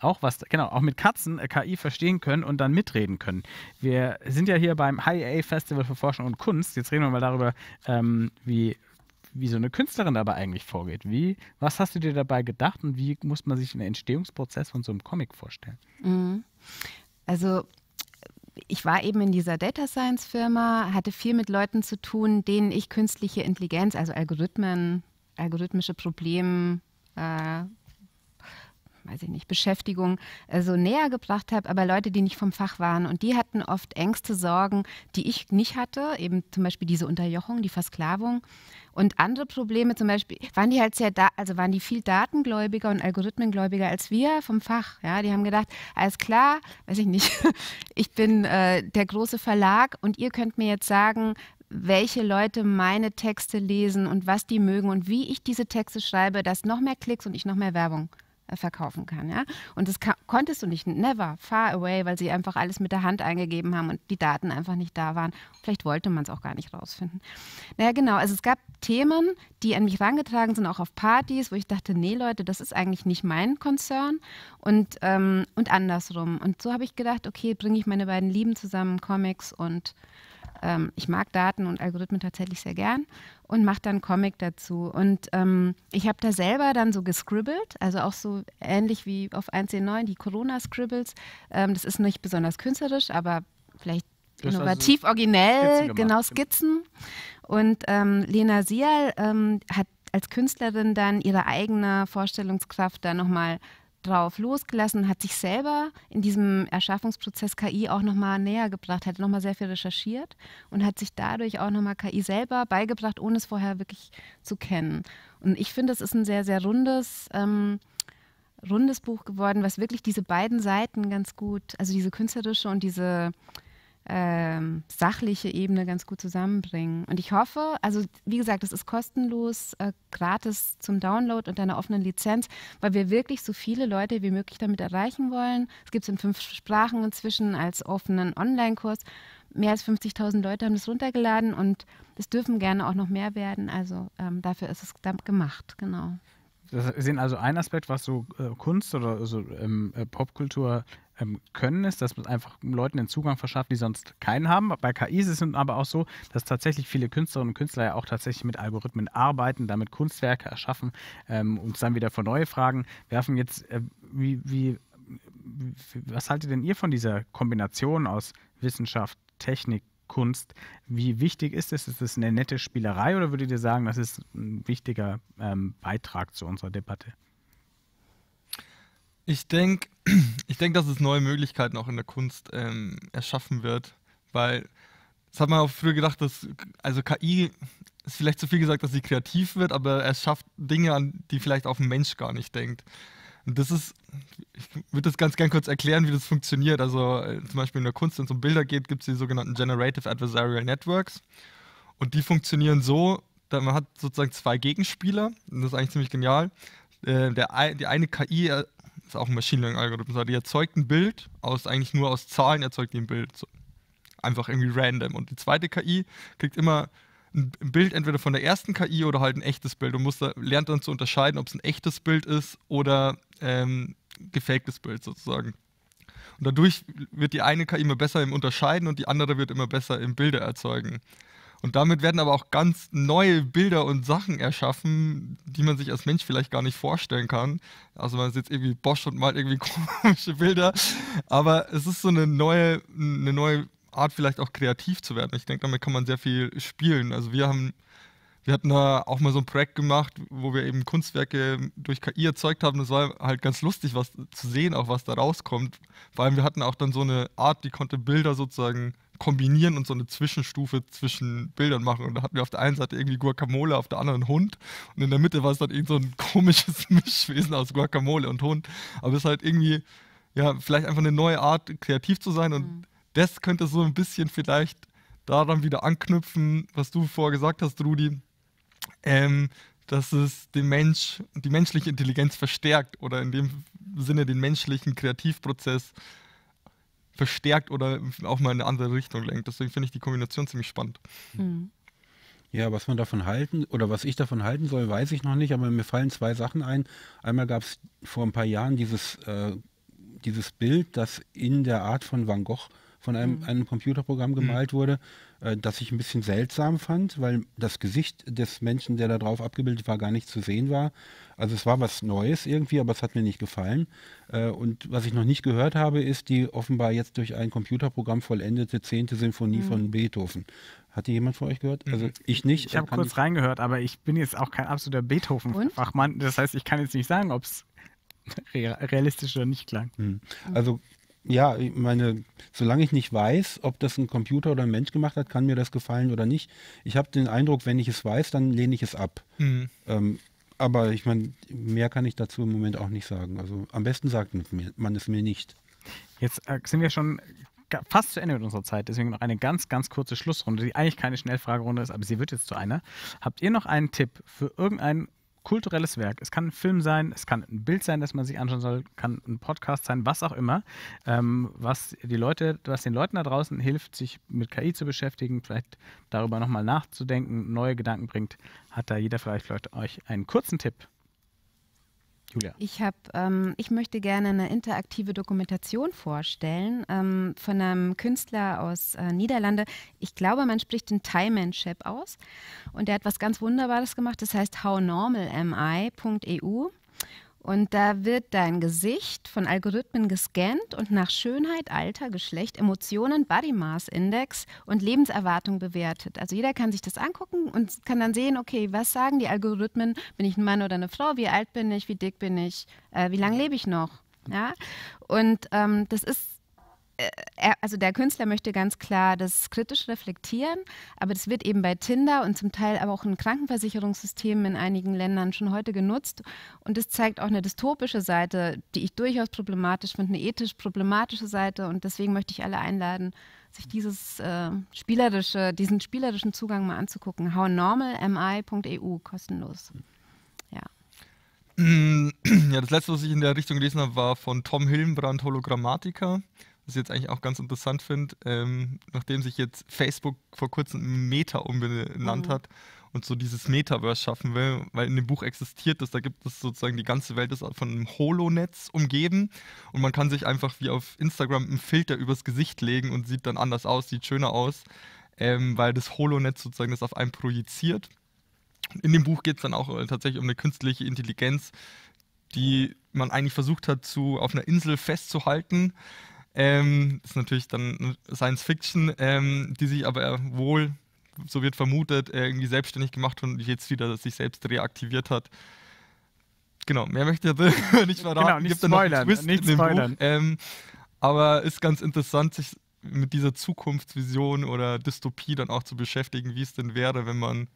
auch was, genau, auch mit Katzen äh, KI verstehen können und dann mitreden können. Wir sind ja hier beim HIA Festival für Forschung und Kunst. Jetzt reden wir mal darüber, ähm, wie, wie so eine Künstlerin dabei eigentlich vorgeht. Wie, was hast du dir dabei gedacht und wie muss man sich den Entstehungsprozess von so einem Comic vorstellen? Mhm. Also ich war eben in dieser Data Science Firma, hatte viel mit Leuten zu tun, denen ich künstliche Intelligenz, also Algorithmen, algorithmische Probleme, äh, weiß ich nicht, Beschäftigung äh, so näher gebracht habe, aber Leute, die nicht vom Fach waren und die hatten oft Ängste, Sorgen, die ich nicht hatte, eben zum Beispiel diese Unterjochung, die Versklavung und andere Probleme, zum Beispiel waren die halt sehr, da, also waren die viel datengläubiger und algorithmengläubiger als wir vom Fach, ja, die haben gedacht, alles klar, weiß ich nicht, ich bin äh, der große Verlag und ihr könnt mir jetzt sagen, welche Leute meine Texte lesen und was die mögen und wie ich diese Texte schreibe, dass noch mehr Klicks und ich noch mehr Werbung äh, verkaufen kann. Ja? Und das konntest du nicht, never, far away, weil sie einfach alles mit der Hand eingegeben haben und die Daten einfach nicht da waren. Vielleicht wollte man es auch gar nicht rausfinden. Naja, genau, also es gab Themen, die an mich herangetragen sind, auch auf Partys, wo ich dachte, nee Leute, das ist eigentlich nicht mein Konzern und, ähm, und andersrum. Und so habe ich gedacht, okay, bringe ich meine beiden Lieben zusammen, Comics und ähm, ich mag Daten und Algorithmen tatsächlich sehr gern und mache dann Comic dazu. Und ähm, ich habe da selber dann so gescribbelt, also auch so ähnlich wie auf 1.9 die Corona-Scribbles. Ähm, das ist nicht besonders künstlerisch, aber vielleicht also innovativ, also originell, Skizzen genau, genau Skizzen. Und ähm, Lena Sial ähm, hat als Künstlerin dann ihre eigene Vorstellungskraft da nochmal drauf losgelassen, hat sich selber in diesem Erschaffungsprozess KI auch nochmal näher gebracht, hat nochmal sehr viel recherchiert und hat sich dadurch auch nochmal KI selber beigebracht, ohne es vorher wirklich zu kennen. Und ich finde, es ist ein sehr, sehr rundes, ähm, rundes Buch geworden, was wirklich diese beiden Seiten ganz gut, also diese künstlerische und diese ähm, sachliche Ebene ganz gut zusammenbringen. Und ich hoffe, also wie gesagt, es ist kostenlos, äh, gratis zum Download und einer offenen Lizenz, weil wir wirklich so viele Leute wie möglich damit erreichen wollen. Es gibt es in fünf Sprachen inzwischen als offenen Online-Kurs. Mehr als 50.000 Leute haben es runtergeladen und es dürfen gerne auch noch mehr werden. Also ähm, dafür ist es gemacht, genau. Das sehen also ein Aspekt, was so äh, Kunst oder so ähm, äh, Popkultur ähm, können, es, dass man einfach Leuten den Zugang verschafft, die sonst keinen haben. Bei KI ist es aber auch so, dass tatsächlich viele Künstlerinnen und Künstler ja auch tatsächlich mit Algorithmen arbeiten, damit Kunstwerke erschaffen ähm, und dann wieder vor neue Fragen werfen. Jetzt, äh, wie, wie, was haltet denn ihr von dieser Kombination aus Wissenschaft, Technik, Kunst? Wie wichtig ist es? Ist es eine nette Spielerei oder würdet ihr sagen, das ist ein wichtiger ähm, Beitrag zu unserer Debatte? Ich denke, ich denk, dass es neue Möglichkeiten auch in der Kunst ähm, erschaffen wird, weil das hat man auch früher gedacht, dass also KI ist vielleicht zu viel gesagt, dass sie kreativ wird, aber er schafft Dinge an, die vielleicht auch ein Mensch gar nicht denkt. Und das ist, ich würde das ganz gern kurz erklären, wie das funktioniert. Also äh, zum Beispiel in der Kunst, wenn es um Bilder geht, gibt es die sogenannten Generative Adversarial Networks. Und die funktionieren so, dass man hat sozusagen zwei Gegenspieler, und das ist eigentlich ziemlich genial. Äh, der, die eine KI äh, ist auch ein Machine Learning Algorithmus, die erzeugt ein Bild aus eigentlich nur aus Zahlen erzeugt die ein Bild. So. Einfach irgendwie random. Und die zweite KI kriegt immer ein Bild entweder von der ersten KI oder halt ein echtes Bild und muss da, lernt dann zu unterscheiden, ob es ein echtes Bild ist oder ähm, gefaktes Bild sozusagen. Und dadurch wird die eine KI immer besser im Unterscheiden und die andere wird immer besser im Bilder erzeugen. Und damit werden aber auch ganz neue Bilder und Sachen erschaffen, die man sich als Mensch vielleicht gar nicht vorstellen kann. Also man sitzt irgendwie Bosch und malt irgendwie komische Bilder, aber es ist so eine neue, eine neue Art, vielleicht auch kreativ zu werden. Ich denke, damit kann man sehr viel spielen. Also wir haben, wir hatten da auch mal so ein Projekt gemacht, wo wir eben Kunstwerke durch KI erzeugt haben. Das war halt ganz lustig, was zu sehen, auch was da rauskommt. Vor allem, wir hatten auch dann so eine Art, die konnte Bilder sozusagen kombinieren und so eine Zwischenstufe zwischen Bildern machen. Und da hatten wir auf der einen Seite irgendwie Guacamole, auf der anderen Hund. Und in der Mitte war es dann irgend so ein komisches Mischwesen aus Guacamole und Hund. Aber es ist halt irgendwie, ja, vielleicht einfach eine neue Art, kreativ zu sein. Und mhm. das könnte so ein bisschen vielleicht daran wieder anknüpfen, was du vorher gesagt hast, Rudi. Ähm, dass es den Mensch, die menschliche Intelligenz verstärkt oder in dem Sinne den menschlichen Kreativprozess äh, verstärkt oder auch mal in eine andere Richtung lenkt. Deswegen finde ich die Kombination ziemlich spannend. Mhm. Ja, was man davon halten oder was ich davon halten soll, weiß ich noch nicht, aber mir fallen zwei Sachen ein. Einmal gab es vor ein paar Jahren dieses, äh, dieses Bild, das in der Art von Van Gogh von einem, mhm. einem Computerprogramm hm. gemalt mhm. wurde, äh, das ich ein bisschen seltsam fand, weil das Gesicht des Menschen, der da drauf abgebildet war, gar nicht zu sehen war. Also es war was Neues irgendwie, aber es hat mir nicht gefallen. Äh, und was ich noch nicht gehört habe, ist die offenbar jetzt durch ein Computerprogramm vollendete zehnte Sinfonie mhm. von Beethoven. Hat die jemand von euch gehört? Mhm. Also ich nicht. Ich habe äh, kurz ich reingehört, aber ich bin jetzt auch kein absoluter Beethoven-Fachmann. Das heißt, ich kann jetzt nicht sagen, ob es realistisch oder nicht klang. Mhm. Also ja, ich meine, solange ich nicht weiß, ob das ein Computer oder ein Mensch gemacht hat, kann mir das gefallen oder nicht. Ich habe den Eindruck, wenn ich es weiß, dann lehne ich es ab. Mhm. Ähm, aber ich meine, mehr kann ich dazu im Moment auch nicht sagen. Also am besten sagt man es mir nicht. Jetzt äh, sind wir schon fast zu Ende mit unserer Zeit, deswegen noch eine ganz, ganz kurze Schlussrunde, die eigentlich keine Schnellfragerunde ist, aber sie wird jetzt zu einer. Habt ihr noch einen Tipp für irgendeinen kulturelles Werk. Es kann ein Film sein, es kann ein Bild sein, das man sich anschauen soll, kann ein Podcast sein, was auch immer, ähm, was die Leute, was den Leuten da draußen hilft, sich mit KI zu beschäftigen, vielleicht darüber nochmal nachzudenken, neue Gedanken bringt, hat da jeder vielleicht, vielleicht euch einen kurzen Tipp Julia. Ich, hab, ähm, ich möchte gerne eine interaktive Dokumentation vorstellen ähm, von einem Künstler aus äh, Niederlande. Ich glaube, man spricht den Time Shep aus. Und der hat was ganz Wunderbares gemacht. Das heißt hownormalamI.eu. Und da wird dein Gesicht von Algorithmen gescannt und nach Schönheit, Alter, Geschlecht, Emotionen, Body Mass Index und Lebenserwartung bewertet. Also jeder kann sich das angucken und kann dann sehen, okay, was sagen die Algorithmen? Bin ich ein Mann oder eine Frau? Wie alt bin ich? Wie dick bin ich? Äh, wie lange lebe ich noch? Ja? Und ähm, das ist äh, also der Künstler möchte ganz klar das kritisch reflektieren, aber das wird eben bei Tinder und zum Teil aber auch in Krankenversicherungssystemen in einigen Ländern schon heute genutzt. Und das zeigt auch eine dystopische Seite, die ich durchaus problematisch finde, eine ethisch problematische Seite. Und deswegen möchte ich alle einladen, sich dieses äh, spielerische, diesen spielerischen Zugang mal anzugucken. hownormalmi.eu, kostenlos. Ja. Mm, ja, das letzte, was ich in der Richtung gelesen habe, war von Tom Hillenbrand, Hologrammatiker was ich jetzt eigentlich auch ganz interessant finde, ähm, nachdem sich jetzt Facebook vor kurzem Meta umbenannt mhm. hat und so dieses Metaverse schaffen will, weil in dem Buch existiert das, da gibt es sozusagen die ganze Welt ist von einem Holonetz umgeben und man kann sich einfach wie auf Instagram einen Filter übers Gesicht legen und sieht dann anders aus, sieht schöner aus, ähm, weil das Holonetz sozusagen das auf einen projiziert. In dem Buch geht es dann auch äh, tatsächlich um eine künstliche Intelligenz, die man eigentlich versucht hat, zu, auf einer Insel festzuhalten, ähm, ist natürlich dann Science Fiction, ähm, die sich aber wohl, so wird vermutet, äh, irgendwie selbstständig gemacht und jetzt wieder sich selbst reaktiviert hat. Genau, mehr möchte ich nicht verraten. Genau, nicht spoilern, nicht spoilern. Ähm, aber ist ganz interessant, sich mit dieser Zukunftsvision oder Dystopie dann auch zu beschäftigen, wie es denn wäre, wenn man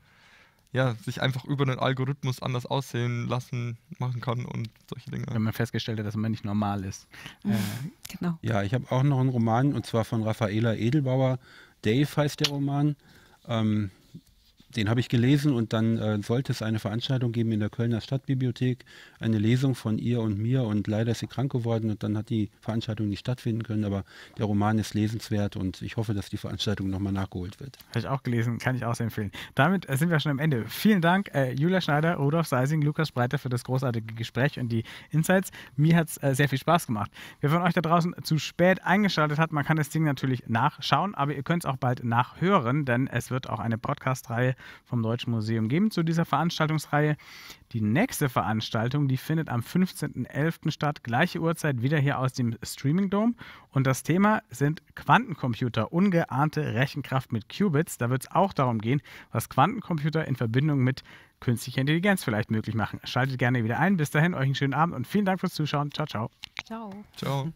ja, sich einfach über den Algorithmus anders aussehen lassen, machen kann und solche Dinge. Wenn man festgestellt hat, dass man nicht normal ist. Mhm. Äh, genau. Ja, ich habe auch noch einen Roman und zwar von Raffaela Edelbauer. Dave heißt der Roman. Ähm, den habe ich gelesen und dann äh, sollte es eine Veranstaltung geben in der Kölner Stadtbibliothek, eine Lesung von ihr und mir und leider ist sie krank geworden und dann hat die Veranstaltung nicht stattfinden können, aber der Roman ist lesenswert und ich hoffe, dass die Veranstaltung nochmal nachgeholt wird. Habe ich auch gelesen, kann ich auch sehr empfehlen. Damit äh, sind wir schon am Ende. Vielen Dank, äh, Julia Schneider, Rudolf Seising, Lukas Breiter für das großartige Gespräch und die Insights. Mir hat es äh, sehr viel Spaß gemacht. Wer von euch da draußen zu spät eingeschaltet hat, man kann das Ding natürlich nachschauen, aber ihr könnt es auch bald nachhören, denn es wird auch eine Podcast-Reihe vom Deutschen Museum geben zu dieser Veranstaltungsreihe. Die nächste Veranstaltung, die findet am 15.11. statt, gleiche Uhrzeit, wieder hier aus dem Streaming Dome. Und das Thema sind Quantencomputer, ungeahnte Rechenkraft mit Qubits. Da wird es auch darum gehen, was Quantencomputer in Verbindung mit künstlicher Intelligenz vielleicht möglich machen. Schaltet gerne wieder ein. Bis dahin, euch einen schönen Abend und vielen Dank fürs Zuschauen. Ciao, ciao. Ciao. Ciao.